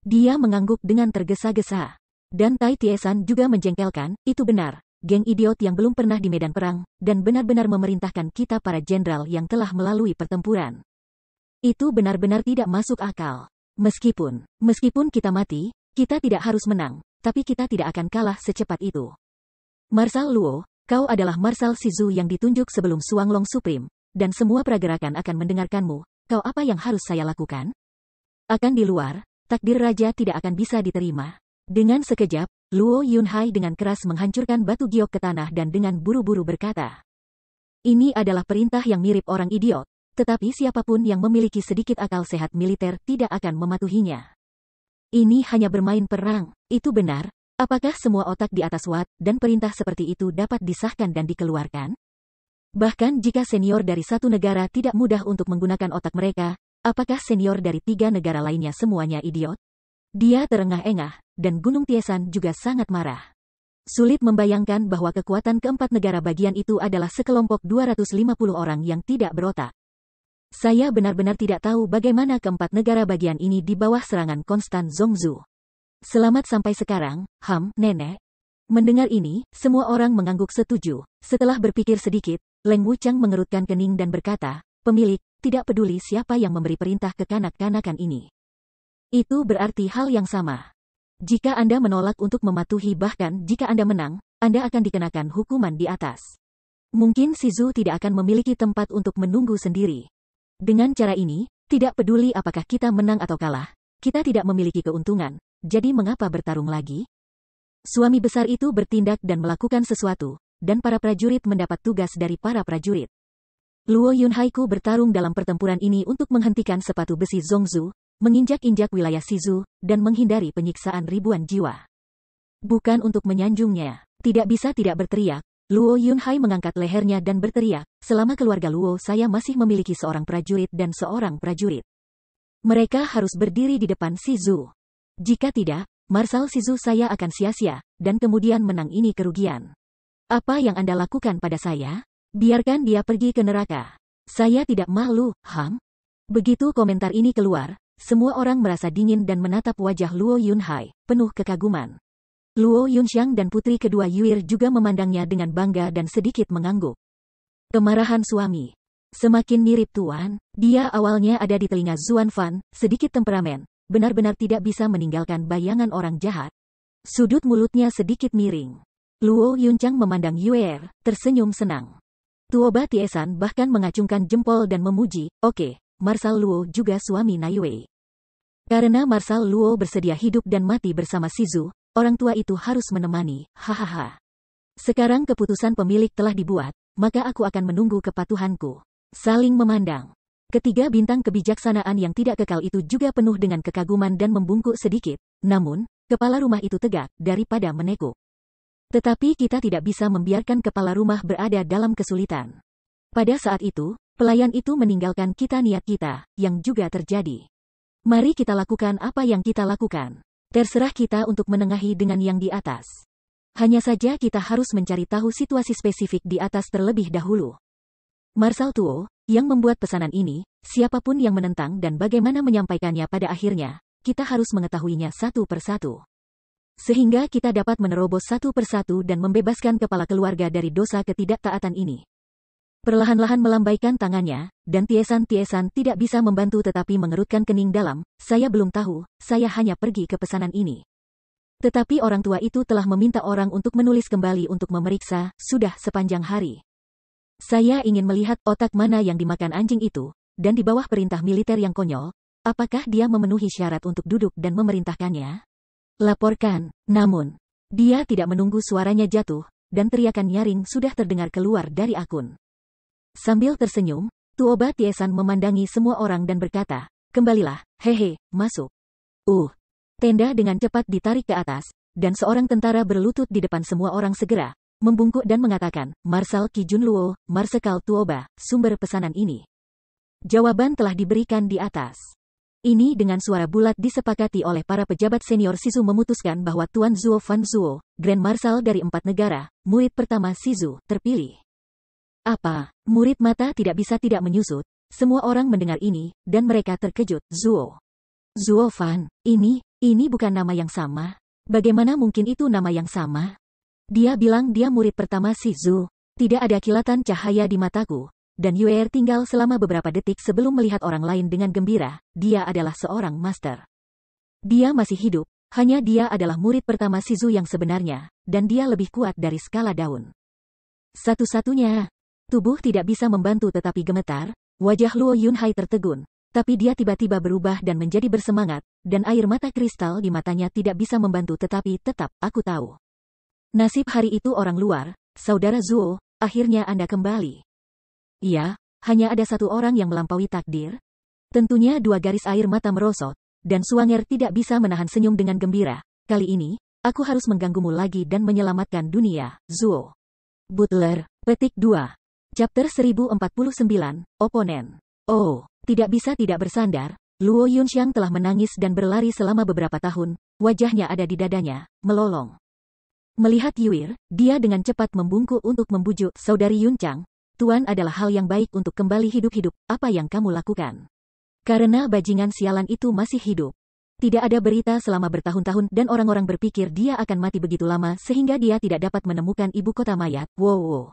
Dia mengangguk dengan tergesa-gesa. Dan Tai Tiesan juga menjengkelkan, itu benar, geng idiot yang belum pernah di medan perang, dan benar-benar memerintahkan kita para jenderal yang telah melalui pertempuran. Itu benar-benar tidak masuk akal. Meskipun, meskipun kita mati, kita tidak harus menang, tapi kita tidak akan kalah secepat itu. Marsal Luo, kau adalah Marsal Sizu yang ditunjuk sebelum Suanglong Supreme, dan semua pergerakan akan mendengarkanmu, kau apa yang harus saya lakukan? Akan di luar, takdir raja tidak akan bisa diterima. Dengan sekejap, Luo Yunhai dengan keras menghancurkan batu giok ke tanah dan dengan buru-buru berkata, ini adalah perintah yang mirip orang idiot, tetapi siapapun yang memiliki sedikit akal sehat militer tidak akan mematuhinya. Ini hanya bermain perang, itu benar. Apakah semua otak di atas wat dan perintah seperti itu dapat disahkan dan dikeluarkan? Bahkan jika senior dari satu negara tidak mudah untuk menggunakan otak mereka, apakah senior dari tiga negara lainnya semuanya idiot? Dia terengah-engah, dan Gunung Tiesan juga sangat marah. Sulit membayangkan bahwa kekuatan keempat negara bagian itu adalah sekelompok 250 orang yang tidak berotak. Saya benar-benar tidak tahu bagaimana keempat negara bagian ini di bawah serangan konstan Zongzu. Selamat sampai sekarang, Ham, nenek. Mendengar ini, semua orang mengangguk setuju. Setelah berpikir sedikit, Leng Wuchang mengerutkan kening dan berkata, pemilik, tidak peduli siapa yang memberi perintah ke kanak-kanakan ini. Itu berarti hal yang sama. Jika Anda menolak untuk mematuhi bahkan jika Anda menang, Anda akan dikenakan hukuman di atas. Mungkin Sizu tidak akan memiliki tempat untuk menunggu sendiri. Dengan cara ini, tidak peduli apakah kita menang atau kalah, kita tidak memiliki keuntungan, jadi mengapa bertarung lagi? Suami besar itu bertindak dan melakukan sesuatu, dan para prajurit mendapat tugas dari para prajurit. Luo Yunhaiku bertarung dalam pertempuran ini untuk menghentikan sepatu besi Zongzu, menginjak-injak wilayah Sizu, dan menghindari penyiksaan ribuan jiwa. Bukan untuk menyanjungnya, tidak bisa tidak berteriak, Luo Yunhai mengangkat lehernya dan berteriak, selama keluarga Luo saya masih memiliki seorang prajurit dan seorang prajurit. Mereka harus berdiri di depan Sizu. Jika tidak, Marsal Sizu saya akan sia-sia, dan kemudian menang ini kerugian. Apa yang Anda lakukan pada saya? Biarkan dia pergi ke neraka. Saya tidak malu, Ham. Begitu komentar ini keluar, semua orang merasa dingin dan menatap wajah Luo Yunhai, penuh kekaguman. Luo Yunxiang dan putri kedua Yuir juga memandangnya dengan bangga dan sedikit mengangguk. Kemarahan suami. Semakin mirip Tuan, dia awalnya ada di telinga Zuan Fan, sedikit temperamen, benar-benar tidak bisa meninggalkan bayangan orang jahat. Sudut mulutnya sedikit miring. Luo Yunxiang memandang Yuer, tersenyum senang. Tuoba Tiesan bahkan mengacungkan jempol dan memuji, oke, okay, Marsal Luo juga suami Naiwei. Karena Marsal Luo bersedia hidup dan mati bersama Sizu, Orang tua itu harus menemani, hahaha. Sekarang keputusan pemilik telah dibuat, maka aku akan menunggu kepatuhanku. Saling memandang. Ketiga bintang kebijaksanaan yang tidak kekal itu juga penuh dengan kekaguman dan membungkuk sedikit. Namun, kepala rumah itu tegak, daripada menekuk. Tetapi kita tidak bisa membiarkan kepala rumah berada dalam kesulitan. Pada saat itu, pelayan itu meninggalkan kita niat kita, yang juga terjadi. Mari kita lakukan apa yang kita lakukan. Terserah kita untuk menengahi dengan yang di atas. Hanya saja kita harus mencari tahu situasi spesifik di atas terlebih dahulu. Marsal Tuo, yang membuat pesanan ini, siapapun yang menentang dan bagaimana menyampaikannya pada akhirnya, kita harus mengetahuinya satu persatu. Sehingga kita dapat menerobos satu persatu dan membebaskan kepala keluarga dari dosa ketidaktaatan ini. Perlahan-lahan melambaikan tangannya, dan tiesan-tiesan tidak bisa membantu tetapi mengerutkan kening dalam, saya belum tahu, saya hanya pergi ke pesanan ini. Tetapi orang tua itu telah meminta orang untuk menulis kembali untuk memeriksa, sudah sepanjang hari. Saya ingin melihat otak mana yang dimakan anjing itu, dan di bawah perintah militer yang konyol, apakah dia memenuhi syarat untuk duduk dan memerintahkannya? Laporkan, namun, dia tidak menunggu suaranya jatuh, dan teriakan nyaring sudah terdengar keluar dari akun. Sambil tersenyum, Tuoba Tiesan memandangi semua orang dan berkata, Kembalilah, hehe, masuk. Uh. Tenda dengan cepat ditarik ke atas, dan seorang tentara berlutut di depan semua orang segera, membungkuk dan mengatakan, Marshal Jun Luo, Marsekal Tuoba, sumber pesanan ini. Jawaban telah diberikan di atas. Ini dengan suara bulat disepakati oleh para pejabat senior Sizu memutuskan bahwa Tuan Zuo Fan Zuo, Grand Marshal dari empat negara, murid pertama Sizu, terpilih. Apa? Murid mata tidak bisa tidak menyusut. Semua orang mendengar ini, dan mereka terkejut. Zuo. Zuo Fan, ini, ini bukan nama yang sama. Bagaimana mungkin itu nama yang sama? Dia bilang dia murid pertama si Zuo. Tidak ada kilatan cahaya di mataku. Dan Yuer tinggal selama beberapa detik sebelum melihat orang lain dengan gembira. Dia adalah seorang master. Dia masih hidup. Hanya dia adalah murid pertama Sizu yang sebenarnya, dan dia lebih kuat dari skala daun. Satu-satunya, Tubuh tidak bisa membantu tetapi gemetar, wajah Luo Yunhai tertegun. Tapi dia tiba-tiba berubah dan menjadi bersemangat, dan air mata kristal di matanya tidak bisa membantu tetapi tetap, aku tahu. Nasib hari itu orang luar, saudara Zuo, akhirnya Anda kembali. Iya, hanya ada satu orang yang melampaui takdir. Tentunya dua garis air mata merosot, dan Suanger tidak bisa menahan senyum dengan gembira. Kali ini, aku harus mengganggumu lagi dan menyelamatkan dunia, Zuo. Butler, petik 2. Chapter 1049, Oponen. Oh, tidak bisa tidak bersandar, Luo Yunxiang telah menangis dan berlari selama beberapa tahun, wajahnya ada di dadanya, melolong. Melihat Yuir, dia dengan cepat membungkuk untuk membujuk saudari Yunxiang. Tuan adalah hal yang baik untuk kembali hidup-hidup, apa yang kamu lakukan? Karena bajingan sialan itu masih hidup. Tidak ada berita selama bertahun-tahun dan orang-orang berpikir dia akan mati begitu lama sehingga dia tidak dapat menemukan ibu kota mayat. Wow, wow.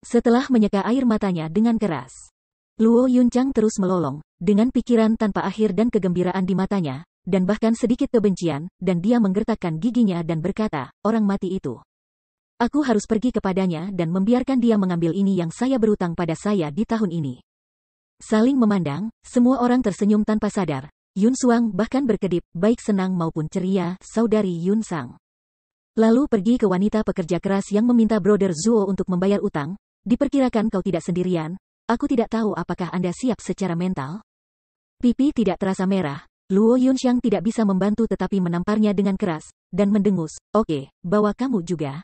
Setelah menyeka air matanya dengan keras, Luo Yunchang terus melolong, dengan pikiran tanpa akhir dan kegembiraan di matanya, dan bahkan sedikit kebencian, dan dia menggertakkan giginya dan berkata, orang mati itu. Aku harus pergi kepadanya dan membiarkan dia mengambil ini yang saya berutang pada saya di tahun ini. Saling memandang, semua orang tersenyum tanpa sadar. Yun Suang bahkan berkedip, baik senang maupun ceria, saudari Yun Sang. Lalu pergi ke wanita pekerja keras yang meminta Brother Zuo untuk membayar utang, Diperkirakan kau tidak sendirian, aku tidak tahu apakah Anda siap secara mental. Pipi tidak terasa merah, Luo Yunxiang tidak bisa membantu tetapi menamparnya dengan keras, dan mendengus, oke, bawa kamu juga.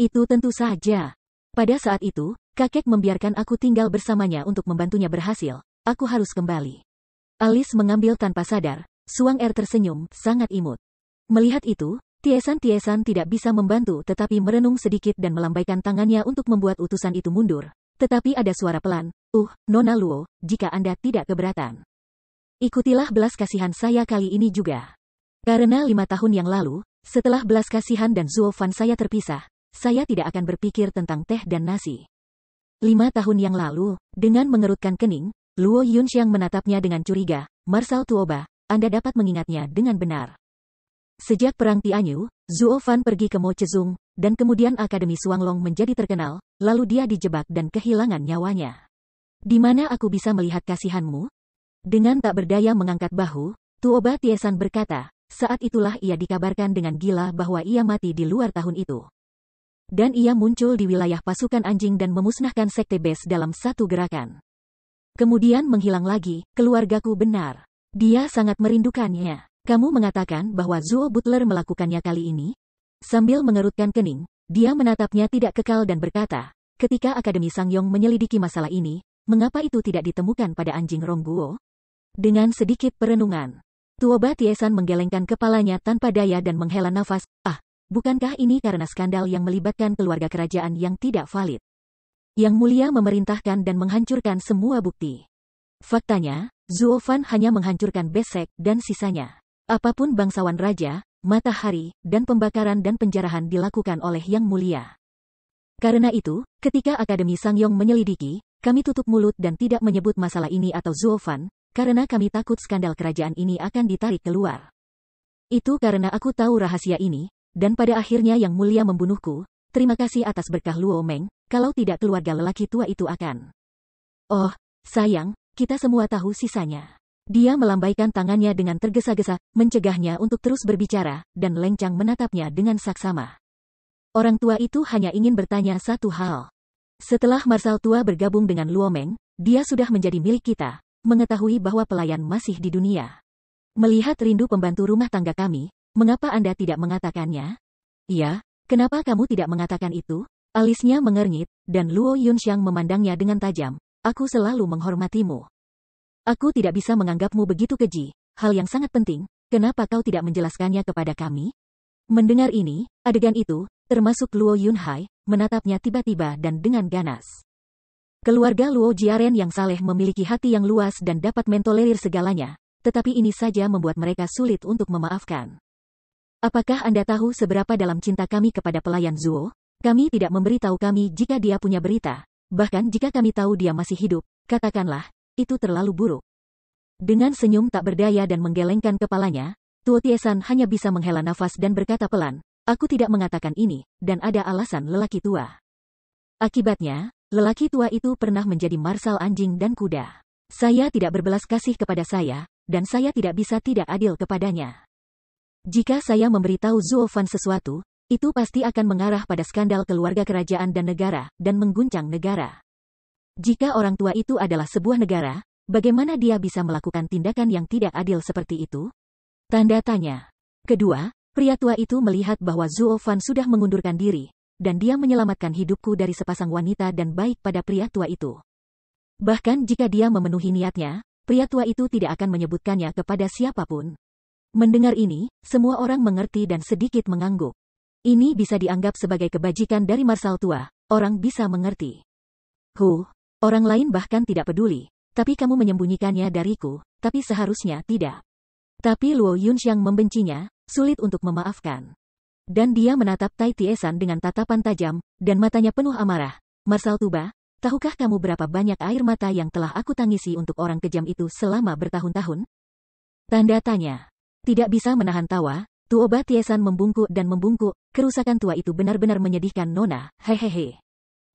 Itu tentu saja. Pada saat itu, kakek membiarkan aku tinggal bersamanya untuk membantunya berhasil, aku harus kembali. Alis mengambil tanpa sadar, Suang Er tersenyum, sangat imut. Melihat itu, Tiesan-tiesan tidak bisa membantu tetapi merenung sedikit dan melambaikan tangannya untuk membuat utusan itu mundur. Tetapi ada suara pelan, Uh, Nona Luo, jika Anda tidak keberatan. Ikutilah belas kasihan saya kali ini juga. Karena lima tahun yang lalu, setelah belas kasihan dan Zuo saya terpisah, saya tidak akan berpikir tentang teh dan nasi. Lima tahun yang lalu, dengan mengerutkan kening, Luo Yunxiang menatapnya dengan curiga, Marsal Tuoba, Anda dapat mengingatnya dengan benar. Sejak Perang Tianyu, Zhuo Fan pergi ke Mochezung, dan kemudian Akademi Suanglong menjadi terkenal, lalu dia dijebak dan kehilangan nyawanya. Di mana aku bisa melihat kasihanmu? Dengan tak berdaya mengangkat bahu, Tuoba Tiesan berkata, saat itulah ia dikabarkan dengan gila bahwa ia mati di luar tahun itu. Dan ia muncul di wilayah pasukan anjing dan memusnahkan sekte Bes dalam satu gerakan. Kemudian menghilang lagi, keluargaku benar. Dia sangat merindukannya. Kamu mengatakan bahwa Zuo Butler melakukannya kali ini? Sambil mengerutkan kening, dia menatapnya tidak kekal dan berkata, ketika Akademi Sangyong menyelidiki masalah ini, mengapa itu tidak ditemukan pada anjing Rongguo? Dengan sedikit perenungan, Tuoba Tiesan menggelengkan kepalanya tanpa daya dan menghela nafas, ah, bukankah ini karena skandal yang melibatkan keluarga kerajaan yang tidak valid? Yang mulia memerintahkan dan menghancurkan semua bukti. Faktanya, Zuo Fan hanya menghancurkan besek dan sisanya. Apapun bangsawan raja, matahari, dan pembakaran dan penjarahan dilakukan oleh Yang Mulia. Karena itu, ketika Akademi Sang Yong menyelidiki, kami tutup mulut dan tidak menyebut masalah ini atau Zuofan, karena kami takut skandal kerajaan ini akan ditarik keluar. Itu karena aku tahu rahasia ini, dan pada akhirnya Yang Mulia membunuhku, terima kasih atas berkah Luo Meng, kalau tidak keluarga lelaki tua itu akan. Oh, sayang, kita semua tahu sisanya. Dia melambaikan tangannya dengan tergesa-gesa, mencegahnya untuk terus berbicara, dan lencang menatapnya dengan saksama. Orang tua itu hanya ingin bertanya satu hal. Setelah Marsal tua bergabung dengan Luomeng, dia sudah menjadi milik kita, mengetahui bahwa pelayan masih di dunia. Melihat rindu pembantu rumah tangga kami, mengapa Anda tidak mengatakannya? Iya, kenapa kamu tidak mengatakan itu? Alisnya mengernyit, dan Luo Yunxiang memandangnya dengan tajam. Aku selalu menghormatimu. Aku tidak bisa menganggapmu begitu keji. Hal yang sangat penting, kenapa kau tidak menjelaskannya kepada kami? Mendengar ini, adegan itu, termasuk Luo Yunhai, menatapnya tiba-tiba dan dengan ganas. Keluarga Luo Jiaren yang saleh memiliki hati yang luas dan dapat mentolerir segalanya, tetapi ini saja membuat mereka sulit untuk memaafkan. Apakah Anda tahu seberapa dalam cinta kami kepada pelayan Zuo? Kami tidak memberitahu kami jika dia punya berita. Bahkan jika kami tahu dia masih hidup, katakanlah, itu terlalu buruk. Dengan senyum tak berdaya dan menggelengkan kepalanya, Tuo Tiesan hanya bisa menghela nafas dan berkata pelan, Aku tidak mengatakan ini, dan ada alasan lelaki tua. Akibatnya, lelaki tua itu pernah menjadi marsal anjing dan kuda. Saya tidak berbelas kasih kepada saya, dan saya tidak bisa tidak adil kepadanya. Jika saya memberitahu Zuo Fan sesuatu, itu pasti akan mengarah pada skandal keluarga kerajaan dan negara, dan mengguncang negara. Jika orang tua itu adalah sebuah negara, bagaimana dia bisa melakukan tindakan yang tidak adil seperti itu? Tanda tanya. Kedua, pria tua itu melihat bahwa Zuo Fan sudah mengundurkan diri, dan dia menyelamatkan hidupku dari sepasang wanita dan baik pada pria tua itu. Bahkan jika dia memenuhi niatnya, pria tua itu tidak akan menyebutkannya kepada siapapun. Mendengar ini, semua orang mengerti dan sedikit mengangguk. Ini bisa dianggap sebagai kebajikan dari Marsal tua, orang bisa mengerti. Huh, Orang lain bahkan tidak peduli. Tapi kamu menyembunyikannya dariku, tapi seharusnya tidak. Tapi Luo Yunxiang membencinya, sulit untuk memaafkan. Dan dia menatap Tai Tiesan dengan tatapan tajam, dan matanya penuh amarah. Marsal Tuba, tahukah kamu berapa banyak air mata yang telah aku tangisi untuk orang kejam itu selama bertahun-tahun? Tanda tanya. Tidak bisa menahan tawa, Tuoba Tiesan membungkuk dan membungkuk, kerusakan tua itu benar-benar menyedihkan Nona, hehehe.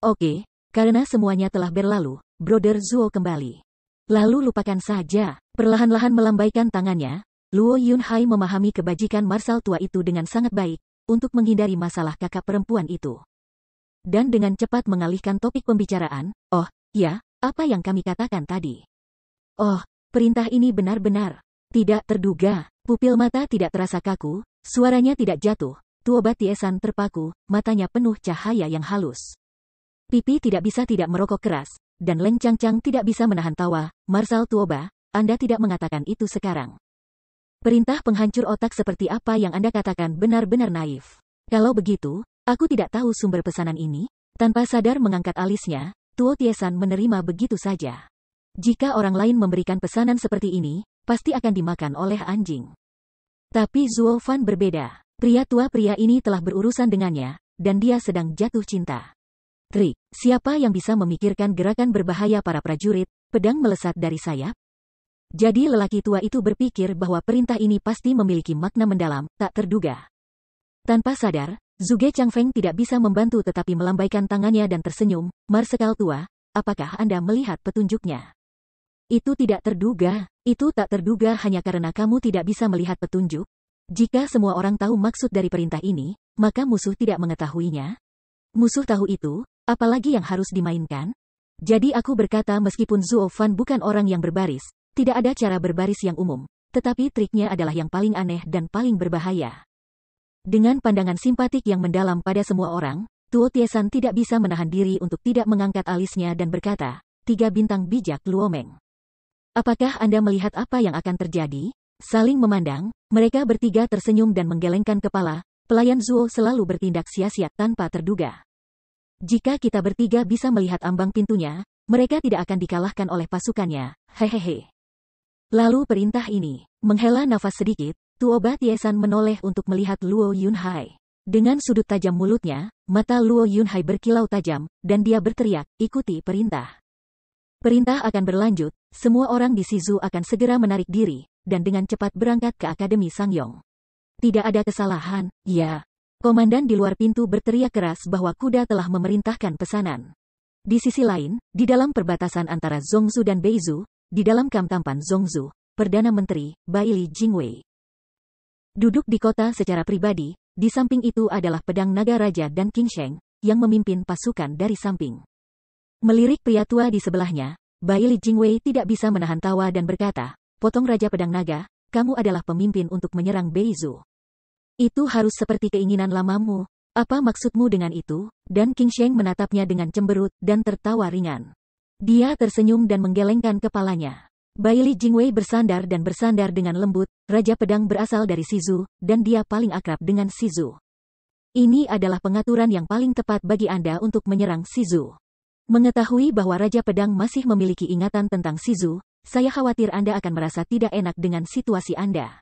Oke, karena semuanya telah berlalu, Brother Zuo kembali. Lalu lupakan saja, perlahan-lahan melambaikan tangannya, Luo Yunhai memahami kebajikan Marsal tua itu dengan sangat baik, untuk menghindari masalah kakak perempuan itu. Dan dengan cepat mengalihkan topik pembicaraan, oh, ya, apa yang kami katakan tadi. Oh, perintah ini benar-benar, tidak terduga, pupil mata tidak terasa kaku, suaranya tidak jatuh, tua batiesan terpaku, matanya penuh cahaya yang halus. Pipi tidak bisa tidak merokok keras, dan Leng Chang tidak bisa menahan tawa. Marshal Tuoba, Anda tidak mengatakan itu sekarang. Perintah penghancur otak seperti apa yang Anda katakan benar-benar naif. Kalau begitu, aku tidak tahu sumber pesanan ini. Tanpa sadar mengangkat alisnya, Tuo Tiesan menerima begitu saja. Jika orang lain memberikan pesanan seperti ini, pasti akan dimakan oleh anjing. Tapi Zuo Fan berbeda. Pria tua pria ini telah berurusan dengannya, dan dia sedang jatuh cinta. Trik. Siapa yang bisa memikirkan gerakan berbahaya para prajurit, pedang melesat dari sayap? Jadi lelaki tua itu berpikir bahwa perintah ini pasti memiliki makna mendalam, tak terduga. Tanpa sadar, Zuge Changfeng tidak bisa membantu tetapi melambaikan tangannya dan tersenyum, Marsekal tua, apakah Anda melihat petunjuknya? Itu tidak terduga, itu tak terduga hanya karena kamu tidak bisa melihat petunjuk. Jika semua orang tahu maksud dari perintah ini, maka musuh tidak mengetahuinya. Musuh tahu itu, Apalagi yang harus dimainkan? Jadi aku berkata meskipun Zuo Fan bukan orang yang berbaris, tidak ada cara berbaris yang umum, tetapi triknya adalah yang paling aneh dan paling berbahaya. Dengan pandangan simpatik yang mendalam pada semua orang, Tuo Tiesan tidak bisa menahan diri untuk tidak mengangkat alisnya dan berkata, tiga bintang bijak Luomeng. Apakah Anda melihat apa yang akan terjadi? Saling memandang, mereka bertiga tersenyum dan menggelengkan kepala, pelayan Zuo selalu bertindak sia-sia tanpa terduga. Jika kita bertiga bisa melihat ambang pintunya, mereka tidak akan dikalahkan oleh pasukannya, hehehe. Lalu perintah ini, menghela nafas sedikit, Tuoba Tiesan menoleh untuk melihat Luo Yunhai. Dengan sudut tajam mulutnya, mata Luo Yunhai berkilau tajam, dan dia berteriak, ikuti perintah. Perintah akan berlanjut, semua orang di Sizu akan segera menarik diri, dan dengan cepat berangkat ke Akademi Sangyong. Tidak ada kesalahan, ya, Komandan di luar pintu berteriak keras bahwa kuda telah memerintahkan pesanan. Di sisi lain, di dalam perbatasan antara Zongzu dan Beizu, di dalam kam tampan Zongzu, Perdana Menteri, Bai Li Jingwei. Duduk di kota secara pribadi, di samping itu adalah pedang naga raja dan King Sheng, yang memimpin pasukan dari samping. Melirik pria tua di sebelahnya, Bai Li Jingwei tidak bisa menahan tawa dan berkata, Potong Raja Pedang Naga, kamu adalah pemimpin untuk menyerang Beizu. Itu harus seperti keinginan lamamu. Apa maksudmu dengan itu? Dan King Sheng menatapnya dengan cemberut dan tertawa ringan. Dia tersenyum dan menggelengkan kepalanya. Bai Li Jingwei bersandar dan bersandar dengan lembut, Raja Pedang berasal dari Sizu, dan dia paling akrab dengan Sizu. Ini adalah pengaturan yang paling tepat bagi Anda untuk menyerang Sizu. Mengetahui bahwa Raja Pedang masih memiliki ingatan tentang Sizu, saya khawatir Anda akan merasa tidak enak dengan situasi Anda.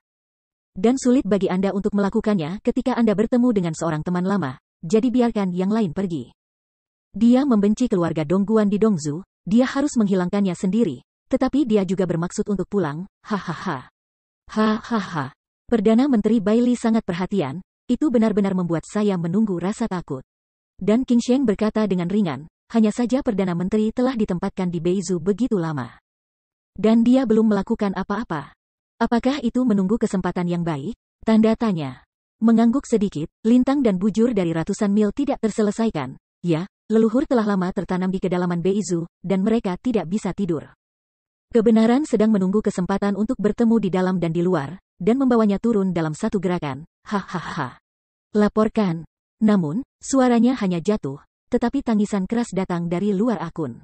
Dan sulit bagi Anda untuk melakukannya ketika Anda bertemu dengan seorang teman lama, jadi biarkan yang lain pergi. Dia membenci keluarga Dongguan di Dongzu, dia harus menghilangkannya sendiri, tetapi dia juga bermaksud untuk pulang, hahaha. Hahaha. Perdana Menteri Bailey sangat perhatian, itu benar-benar membuat saya menunggu rasa takut. Dan King Sheng berkata dengan ringan, hanya saja Perdana Menteri telah ditempatkan di Beizu begitu lama. Dan dia belum melakukan apa-apa. Apakah itu menunggu kesempatan yang baik? Tanda tanya. Mengangguk sedikit, lintang dan bujur dari ratusan mil tidak terselesaikan. Ya, leluhur telah lama tertanam di kedalaman Beizu, dan mereka tidak bisa tidur. Kebenaran sedang menunggu kesempatan untuk bertemu di dalam dan di luar, dan membawanya turun dalam satu gerakan. Hahaha. Laporkan. Namun, suaranya hanya jatuh, tetapi tangisan keras datang dari luar akun.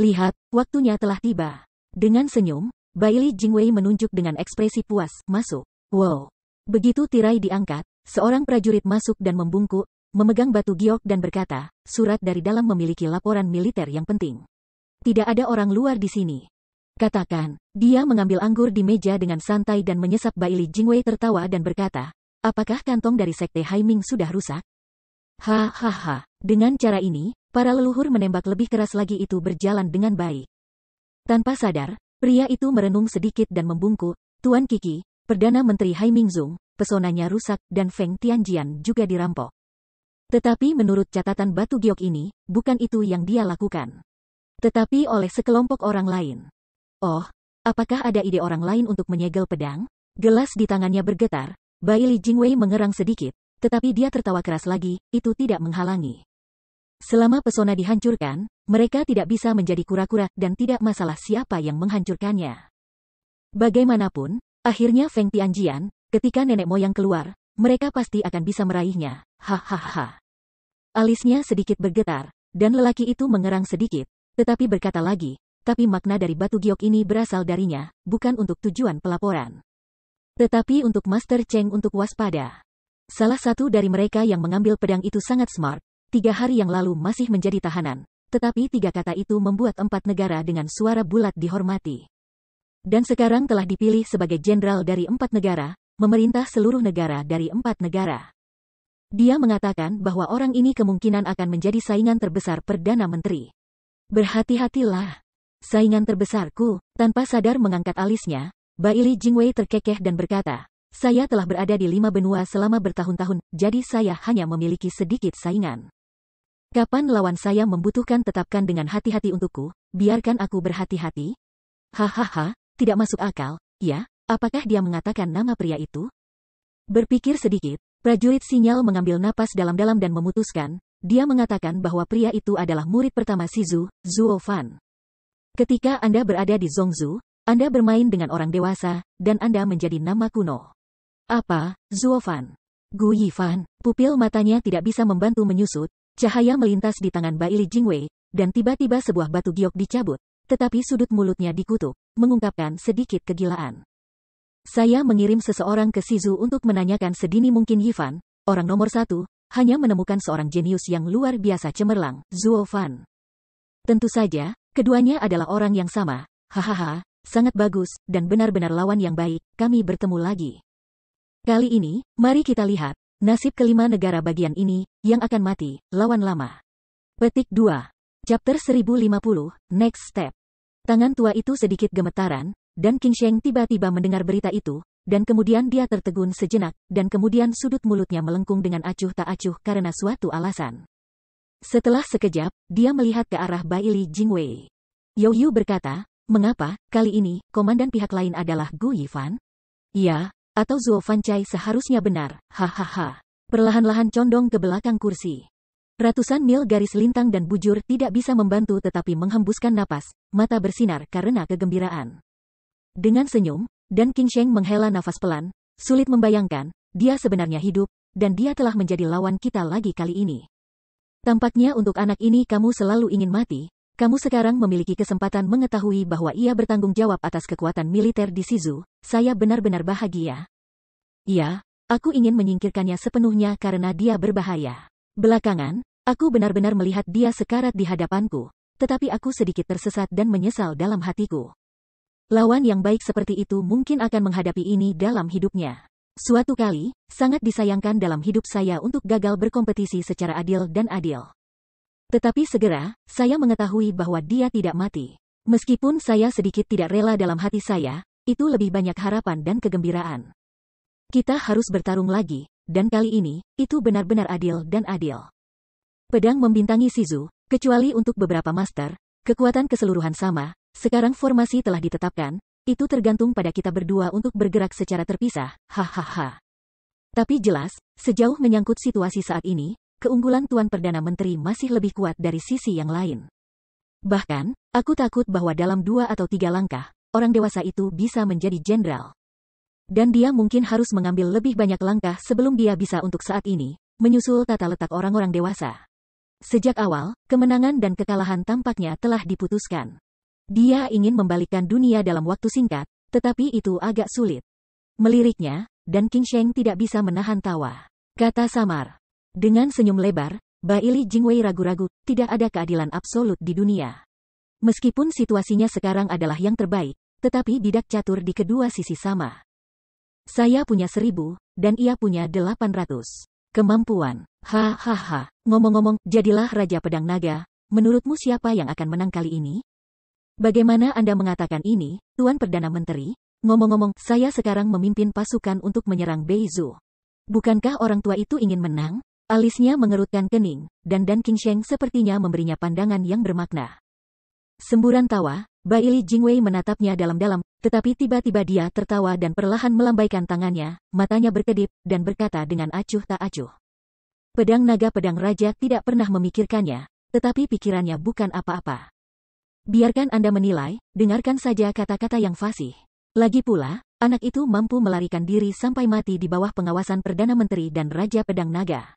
Lihat, waktunya telah tiba. Dengan senyum, Bailey Jingwei menunjuk dengan ekspresi puas, masuk. Wow. Begitu tirai diangkat, seorang prajurit masuk dan membungkuk, memegang batu giok dan berkata, surat dari dalam memiliki laporan militer yang penting. Tidak ada orang luar di sini. Katakan, dia mengambil anggur di meja dengan santai dan menyesap Bailey Jingwei tertawa dan berkata, apakah kantong dari sekte Haiming sudah rusak? Hahaha. Dengan cara ini, para leluhur menembak lebih keras lagi itu berjalan dengan baik. Tanpa sadar, Pria itu merenung sedikit dan membungkuk, Tuan Kiki, Perdana Menteri Hai Mingzung, pesonanya rusak dan Feng Tianjian juga dirampok. Tetapi menurut catatan batu giok ini, bukan itu yang dia lakukan. Tetapi oleh sekelompok orang lain. Oh, apakah ada ide orang lain untuk menyegel pedang? Gelas di tangannya bergetar, Bai Li Jingwei mengerang sedikit, tetapi dia tertawa keras lagi, itu tidak menghalangi. Selama pesona dihancurkan, mereka tidak bisa menjadi kura-kura dan tidak masalah siapa yang menghancurkannya. Bagaimanapun, akhirnya Feng Tianjian, ketika nenek moyang keluar, mereka pasti akan bisa meraihnya. Hahaha. Alisnya sedikit bergetar, dan lelaki itu mengerang sedikit, tetapi berkata lagi, tapi makna dari batu giok ini berasal darinya, bukan untuk tujuan pelaporan. Tetapi untuk Master Cheng untuk waspada. Salah satu dari mereka yang mengambil pedang itu sangat smart, tiga hari yang lalu masih menjadi tahanan, tetapi tiga kata itu membuat empat negara dengan suara bulat dihormati. Dan sekarang telah dipilih sebagai jenderal dari empat negara, memerintah seluruh negara dari empat negara. Dia mengatakan bahwa orang ini kemungkinan akan menjadi saingan terbesar Perdana Menteri. Berhati-hatilah. Saingan terbesarku, tanpa sadar mengangkat alisnya, Baili Jingwei terkekeh dan berkata, saya telah berada di lima benua selama bertahun-tahun, jadi saya hanya memiliki sedikit saingan. Kapan lawan saya membutuhkan tetapkan dengan hati-hati untukku, biarkan aku berhati-hati? Hahaha, tidak masuk akal, ya? Apakah dia mengatakan nama pria itu? Berpikir sedikit, prajurit sinyal mengambil napas dalam-dalam dan memutuskan, dia mengatakan bahwa pria itu adalah murid pertama Sizu, Zuo Fan. Ketika Anda berada di Zongzu, Anda bermain dengan orang dewasa, dan Anda menjadi nama kuno. Apa, Zuo Fan? Gu Yifan, pupil matanya tidak bisa membantu menyusut, Cahaya melintas di tangan Bai Li Jingwei, dan tiba-tiba sebuah batu giok dicabut, tetapi sudut mulutnya dikutuk, mengungkapkan sedikit kegilaan. Saya mengirim seseorang ke Sizu untuk menanyakan sedini mungkin Yifan, orang nomor satu, hanya menemukan seorang jenius yang luar biasa cemerlang, Zuo Fan. Tentu saja, keduanya adalah orang yang sama, hahaha, sangat bagus, dan benar-benar lawan yang baik, kami bertemu lagi. Kali ini, mari kita lihat, Nasib kelima negara bagian ini, yang akan mati, lawan lama. Petik 2. Chapter 1050, Next Step. Tangan tua itu sedikit gemetaran, dan King Sheng tiba-tiba mendengar berita itu, dan kemudian dia tertegun sejenak, dan kemudian sudut mulutnya melengkung dengan acuh tak acuh karena suatu alasan. Setelah sekejap, dia melihat ke arah Bai Li Jingwei. Yu berkata, Mengapa, kali ini, komandan pihak lain adalah Gu Yifan? Ya, atau Zuo Fancai seharusnya benar, hahaha. Perlahan-lahan condong ke belakang kursi. Ratusan mil garis lintang dan bujur tidak bisa membantu tetapi menghembuskan napas, mata bersinar karena kegembiraan. Dengan senyum, dan King Sheng menghela nafas pelan, sulit membayangkan, dia sebenarnya hidup, dan dia telah menjadi lawan kita lagi kali ini. Tampaknya untuk anak ini kamu selalu ingin mati, kamu sekarang memiliki kesempatan mengetahui bahwa ia bertanggung jawab atas kekuatan militer di Sizu. Saya benar-benar bahagia. Ya, aku ingin menyingkirkannya sepenuhnya karena dia berbahaya. Belakangan, aku benar-benar melihat dia sekarat di hadapanku. Tetapi aku sedikit tersesat dan menyesal dalam hatiku. Lawan yang baik seperti itu mungkin akan menghadapi ini dalam hidupnya. Suatu kali, sangat disayangkan dalam hidup saya untuk gagal berkompetisi secara adil dan adil. Tetapi segera, saya mengetahui bahwa dia tidak mati. Meskipun saya sedikit tidak rela dalam hati saya, itu lebih banyak harapan dan kegembiraan. Kita harus bertarung lagi, dan kali ini, itu benar-benar adil dan adil. Pedang membintangi Sizu, kecuali untuk beberapa master, kekuatan keseluruhan sama, sekarang formasi telah ditetapkan, itu tergantung pada kita berdua untuk bergerak secara terpisah, hahaha. Tapi jelas, sejauh menyangkut situasi saat ini, keunggulan Tuan Perdana Menteri masih lebih kuat dari sisi yang lain. Bahkan, aku takut bahwa dalam dua atau tiga langkah, orang dewasa itu bisa menjadi jenderal. Dan dia mungkin harus mengambil lebih banyak langkah sebelum dia bisa untuk saat ini, menyusul tata letak orang-orang dewasa. Sejak awal, kemenangan dan kekalahan tampaknya telah diputuskan. Dia ingin membalikkan dunia dalam waktu singkat, tetapi itu agak sulit. Meliriknya, dan King Sheng tidak bisa menahan tawa. Kata Samar, dengan senyum lebar, Baili Jingwei ragu-ragu, tidak ada keadilan absolut di dunia. Meskipun situasinya sekarang adalah yang terbaik, tetapi bidak catur di kedua sisi sama. Saya punya seribu, dan ia punya delapan ratus. Kemampuan. Hahaha. Ngomong-ngomong, jadilah Raja Pedang Naga, menurutmu siapa yang akan menang kali ini? Bagaimana Anda mengatakan ini, Tuan Perdana Menteri? Ngomong-ngomong, saya sekarang memimpin pasukan untuk menyerang Beizu. Bukankah orang tua itu ingin menang? Alisnya mengerutkan kening, dan Dan Sheng sepertinya memberinya pandangan yang bermakna. Semburan tawa, Bai Li Jingwei menatapnya dalam-dalam, tetapi tiba-tiba dia tertawa dan perlahan melambaikan tangannya, matanya berkedip, dan berkata dengan acuh tak acuh. Pedang naga pedang raja tidak pernah memikirkannya, tetapi pikirannya bukan apa-apa. Biarkan Anda menilai, dengarkan saja kata-kata yang fasih. Lagi pula, anak itu mampu melarikan diri sampai mati di bawah pengawasan Perdana Menteri dan Raja Pedang Naga.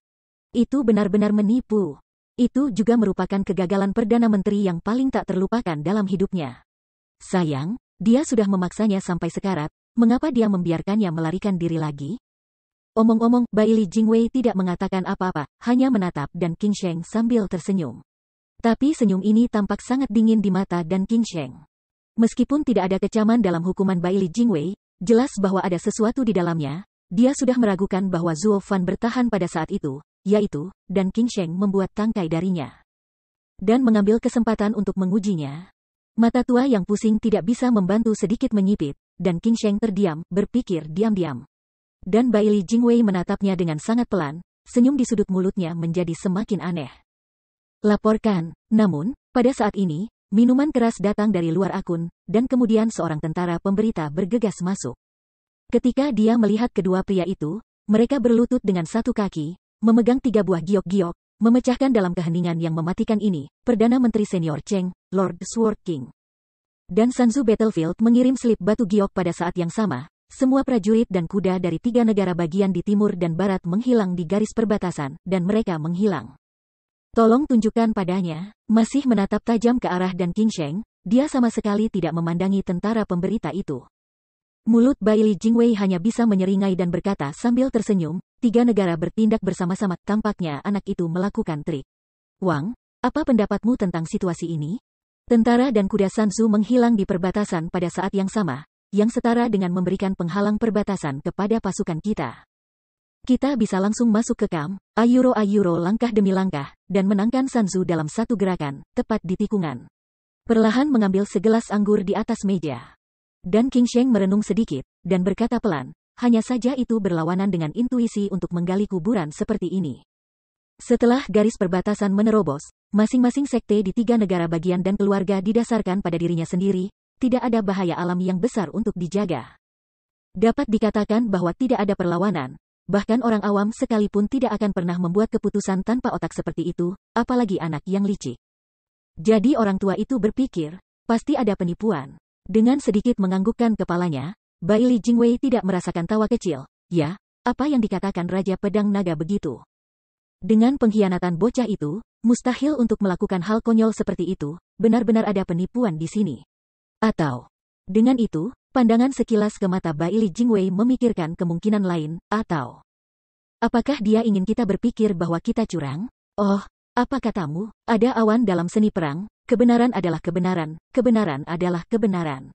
Itu benar-benar menipu. Itu juga merupakan kegagalan Perdana Menteri yang paling tak terlupakan dalam hidupnya. Sayang, dia sudah memaksanya sampai sekarat, mengapa dia membiarkannya melarikan diri lagi? Omong-omong, Bai Li Jingwei tidak mengatakan apa-apa, hanya menatap dan King Sheng sambil tersenyum. Tapi senyum ini tampak sangat dingin di mata dan King Sheng. Meskipun tidak ada kecaman dalam hukuman Bai Li Jingwei, jelas bahwa ada sesuatu di dalamnya, dia sudah meragukan bahwa Zuo Fan bertahan pada saat itu, yaitu, dan King Sheng membuat tangkai darinya. Dan mengambil kesempatan untuk mengujinya. Mata tua yang pusing tidak bisa membantu sedikit menyipit, dan King Sheng terdiam, berpikir diam-diam. Dan Bai Li Jingwei menatapnya dengan sangat pelan, senyum di sudut mulutnya menjadi semakin aneh. Laporkan, namun, pada saat ini, minuman keras datang dari luar akun, dan kemudian seorang tentara pemberita bergegas masuk. Ketika dia melihat kedua pria itu, mereka berlutut dengan satu kaki, memegang tiga buah giok-giok, memecahkan dalam keheningan yang mematikan ini, Perdana Menteri Senior Cheng, Lord Sword King. Dan Sanzu Battlefield mengirim slip batu giok pada saat yang sama, semua prajurit dan kuda dari tiga negara bagian di timur dan barat menghilang di garis perbatasan, dan mereka menghilang. Tolong tunjukkan padanya, masih menatap tajam ke arah dan King Sheng, dia sama sekali tidak memandangi tentara pemberita itu. Mulut Bai Li Jingwei hanya bisa menyeringai dan berkata sambil tersenyum, tiga negara bertindak bersama-sama, tampaknya anak itu melakukan trik. Wang, apa pendapatmu tentang situasi ini? Tentara dan kuda Sansu menghilang di perbatasan pada saat yang sama, yang setara dengan memberikan penghalang perbatasan kepada pasukan kita. Kita bisa langsung masuk ke kam, ayuro-ayuro langkah demi langkah, dan menangkan Sansu dalam satu gerakan, tepat di tikungan. Perlahan mengambil segelas anggur di atas meja. Dan King Sheng merenung sedikit, dan berkata pelan, hanya saja itu berlawanan dengan intuisi untuk menggali kuburan seperti ini. Setelah garis perbatasan menerobos, masing-masing sekte di tiga negara bagian dan keluarga didasarkan pada dirinya sendiri, tidak ada bahaya alam yang besar untuk dijaga. Dapat dikatakan bahwa tidak ada perlawanan, bahkan orang awam sekalipun tidak akan pernah membuat keputusan tanpa otak seperti itu, apalagi anak yang licik. Jadi orang tua itu berpikir, pasti ada penipuan. Dengan sedikit menganggukkan kepalanya, Bai Li Jingwei tidak merasakan tawa kecil. Ya, apa yang dikatakan Raja Pedang Naga begitu. Dengan pengkhianatan bocah itu, mustahil untuk melakukan hal konyol seperti itu, benar-benar ada penipuan di sini. Atau, dengan itu, pandangan sekilas ke mata Li Jingwei memikirkan kemungkinan lain, atau... Apakah dia ingin kita berpikir bahwa kita curang? Oh, apa katamu, ada awan dalam seni perang, Kebenaran adalah kebenaran, kebenaran adalah kebenaran.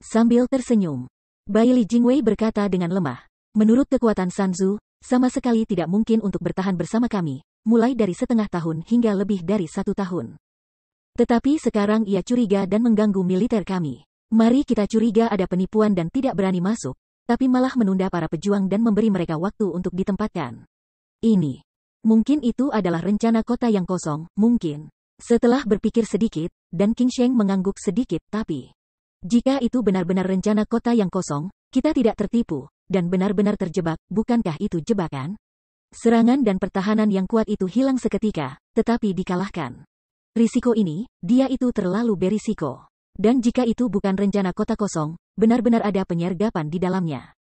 Sambil tersenyum, Bai Li Jingwei berkata dengan lemah, menurut kekuatan Sanzu, sama sekali tidak mungkin untuk bertahan bersama kami, mulai dari setengah tahun hingga lebih dari satu tahun. Tetapi sekarang ia curiga dan mengganggu militer kami. Mari kita curiga ada penipuan dan tidak berani masuk, tapi malah menunda para pejuang dan memberi mereka waktu untuk ditempatkan. Ini. Mungkin itu adalah rencana kota yang kosong, mungkin. Setelah berpikir sedikit, dan King Sheng mengangguk sedikit, tapi... Jika itu benar-benar rencana kota yang kosong, kita tidak tertipu, dan benar-benar terjebak, bukankah itu jebakan? Serangan dan pertahanan yang kuat itu hilang seketika, tetapi dikalahkan. Risiko ini, dia itu terlalu berisiko. Dan jika itu bukan rencana kota kosong, benar-benar ada penyergapan di dalamnya.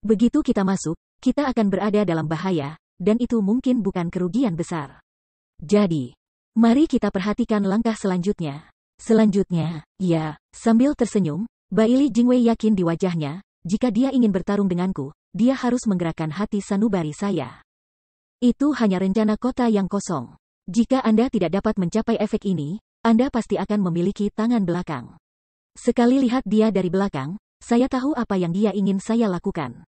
Begitu kita masuk, kita akan berada dalam bahaya, dan itu mungkin bukan kerugian besar. Jadi, Mari kita perhatikan langkah selanjutnya. Selanjutnya, ya, sambil tersenyum, Baili Jingwei yakin di wajahnya, jika dia ingin bertarung denganku, dia harus menggerakkan hati sanubari saya. Itu hanya rencana kota yang kosong. Jika Anda tidak dapat mencapai efek ini, Anda pasti akan memiliki tangan belakang. Sekali lihat dia dari belakang, saya tahu apa yang dia ingin saya lakukan.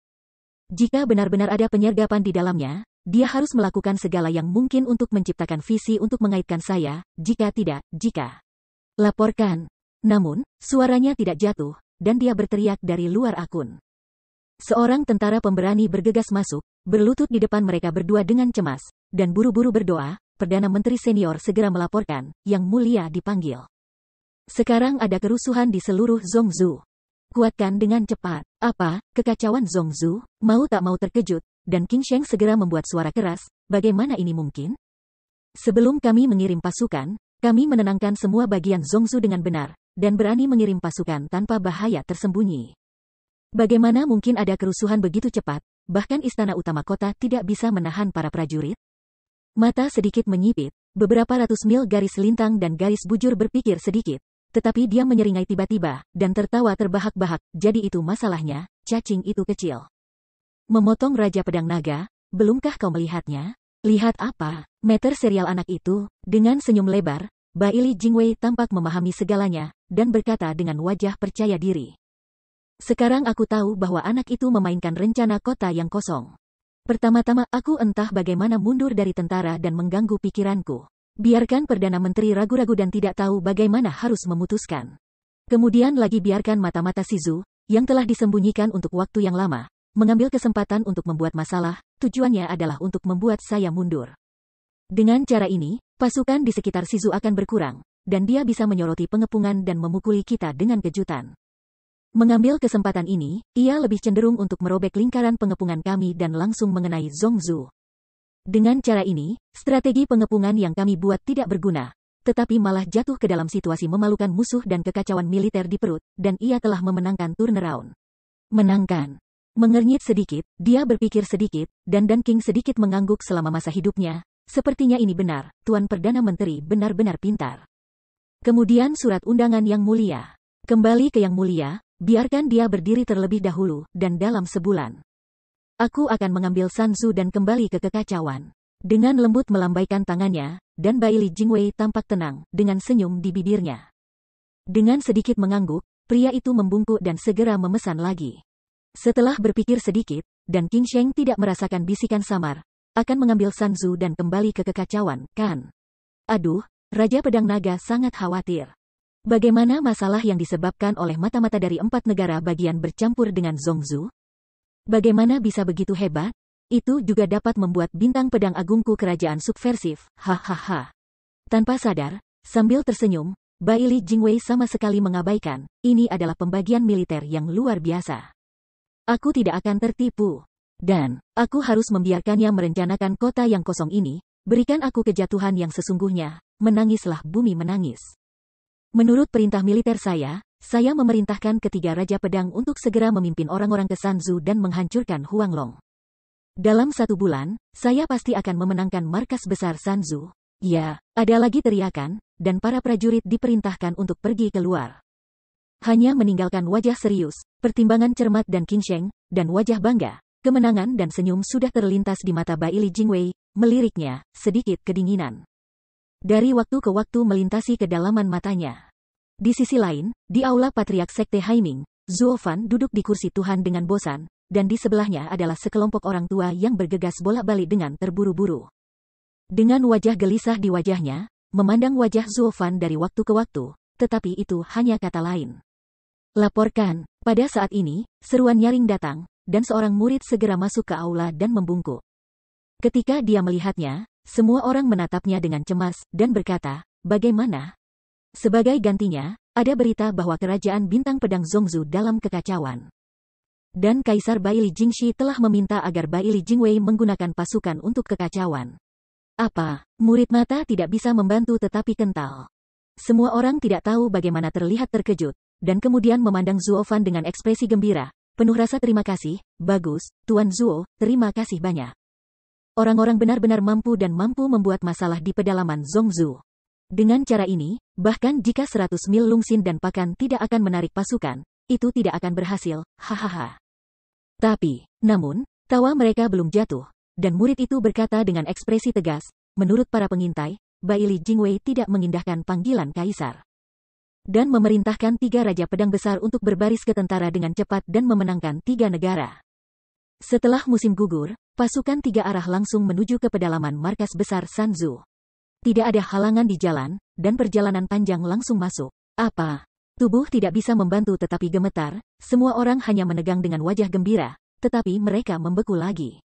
Jika benar-benar ada penyergapan di dalamnya, dia harus melakukan segala yang mungkin untuk menciptakan visi untuk mengaitkan saya, jika tidak, jika. Laporkan. Namun, suaranya tidak jatuh, dan dia berteriak dari luar akun. Seorang tentara pemberani bergegas masuk, berlutut di depan mereka berdua dengan cemas, dan buru-buru berdoa, Perdana Menteri Senior segera melaporkan, Yang Mulia dipanggil. Sekarang ada kerusuhan di seluruh Zongzu. Kuatkan dengan cepat. Apa, kekacauan Zongzu, mau tak mau terkejut, dan King Sheng segera membuat suara keras, bagaimana ini mungkin? Sebelum kami mengirim pasukan, kami menenangkan semua bagian Zongzu dengan benar, dan berani mengirim pasukan tanpa bahaya tersembunyi. Bagaimana mungkin ada kerusuhan begitu cepat, bahkan istana utama kota tidak bisa menahan para prajurit? Mata sedikit menyipit, beberapa ratus mil garis lintang dan garis bujur berpikir sedikit. Tetapi dia menyeringai tiba-tiba, dan tertawa terbahak-bahak, jadi itu masalahnya, cacing itu kecil. Memotong Raja Pedang Naga, belumkah kau melihatnya? Lihat apa? Meter serial anak itu, dengan senyum lebar, Baili Jingwei tampak memahami segalanya, dan berkata dengan wajah percaya diri. Sekarang aku tahu bahwa anak itu memainkan rencana kota yang kosong. Pertama-tama aku entah bagaimana mundur dari tentara dan mengganggu pikiranku. Biarkan Perdana Menteri ragu-ragu dan tidak tahu bagaimana harus memutuskan. Kemudian lagi biarkan mata-mata Sizu, yang telah disembunyikan untuk waktu yang lama, Mengambil kesempatan untuk membuat masalah, tujuannya adalah untuk membuat saya mundur. Dengan cara ini, pasukan di sekitar Sizu akan berkurang, dan dia bisa menyoroti pengepungan dan memukuli kita dengan kejutan. Mengambil kesempatan ini, ia lebih cenderung untuk merobek lingkaran pengepungan kami dan langsung mengenai Zongzu. Dengan cara ini, strategi pengepungan yang kami buat tidak berguna, tetapi malah jatuh ke dalam situasi memalukan musuh dan kekacauan militer di perut, dan ia telah memenangkan turnaround. Menangkan. Mengernyit sedikit, dia berpikir sedikit, dan Dan King sedikit mengangguk selama masa hidupnya. Sepertinya ini benar, Tuan Perdana Menteri benar-benar pintar. Kemudian surat undangan yang mulia. Kembali ke yang mulia, biarkan dia berdiri terlebih dahulu, dan dalam sebulan. Aku akan mengambil Sansu dan kembali ke kekacauan. Dengan lembut melambaikan tangannya, dan Baili Jingwei tampak tenang, dengan senyum di bibirnya. Dengan sedikit mengangguk, pria itu membungkuk dan segera memesan lagi. Setelah berpikir sedikit, dan King Sheng tidak merasakan bisikan samar, akan mengambil Sanzu dan kembali ke kekacauan, kan? Aduh, Raja Pedang Naga sangat khawatir. Bagaimana masalah yang disebabkan oleh mata-mata dari empat negara bagian bercampur dengan Zongzu? Bagaimana bisa begitu hebat? Itu juga dapat membuat bintang pedang agungku kerajaan subversif, hahaha. Tanpa sadar, sambil tersenyum, Bai Li Jingwei sama sekali mengabaikan, ini adalah pembagian militer yang luar biasa. Aku tidak akan tertipu. Dan, aku harus membiarkannya merencanakan kota yang kosong ini, berikan aku kejatuhan yang sesungguhnya, menangislah bumi menangis. Menurut perintah militer saya, saya memerintahkan ketiga Raja Pedang untuk segera memimpin orang-orang ke Sanzu dan menghancurkan Huanglong. Dalam satu bulan, saya pasti akan memenangkan markas besar Sanzu. Ya, ada lagi teriakan, dan para prajurit diperintahkan untuk pergi keluar. Hanya meninggalkan wajah serius, Pertimbangan cermat dan kinsheng, dan wajah bangga, kemenangan dan senyum sudah terlintas di mata Bai Li Jingwei, meliriknya, sedikit kedinginan. Dari waktu ke waktu melintasi kedalaman matanya. Di sisi lain, di aula patriak sekte Haiming, Fan duduk di kursi Tuhan dengan bosan, dan di sebelahnya adalah sekelompok orang tua yang bergegas bolak-balik dengan terburu-buru. Dengan wajah gelisah di wajahnya, memandang wajah Fan dari waktu ke waktu, tetapi itu hanya kata lain. Laporkan, pada saat ini, seruan nyaring datang, dan seorang murid segera masuk ke aula dan membungkuk. Ketika dia melihatnya, semua orang menatapnya dengan cemas dan berkata, bagaimana? Sebagai gantinya, ada berita bahwa kerajaan bintang pedang Zongzu dalam kekacauan. Dan Kaisar Baili Jingxi telah meminta agar Baili Jingwei menggunakan pasukan untuk kekacauan. Apa, murid mata tidak bisa membantu tetapi kental. Semua orang tidak tahu bagaimana terlihat terkejut, dan kemudian memandang Zuo Fan dengan ekspresi gembira, penuh rasa terima kasih, bagus, Tuan Zuo, terima kasih banyak. Orang-orang benar-benar mampu dan mampu membuat masalah di pedalaman Zongzu. Dengan cara ini, bahkan jika 100 mil Lungsin dan Pakan tidak akan menarik pasukan, itu tidak akan berhasil, hahaha. Tapi, namun, tawa mereka belum jatuh, dan murid itu berkata dengan ekspresi tegas, menurut para pengintai, Baili Jingwei tidak mengindahkan panggilan kaisar dan memerintahkan tiga raja pedang besar untuk berbaris ke tentara dengan cepat dan memenangkan tiga negara. Setelah musim gugur, pasukan tiga arah langsung menuju ke pedalaman markas besar Sanzu. Tidak ada halangan di jalan, dan perjalanan panjang langsung masuk. Apa? Tubuh tidak bisa membantu tetapi gemetar, semua orang hanya menegang dengan wajah gembira, tetapi mereka membeku lagi.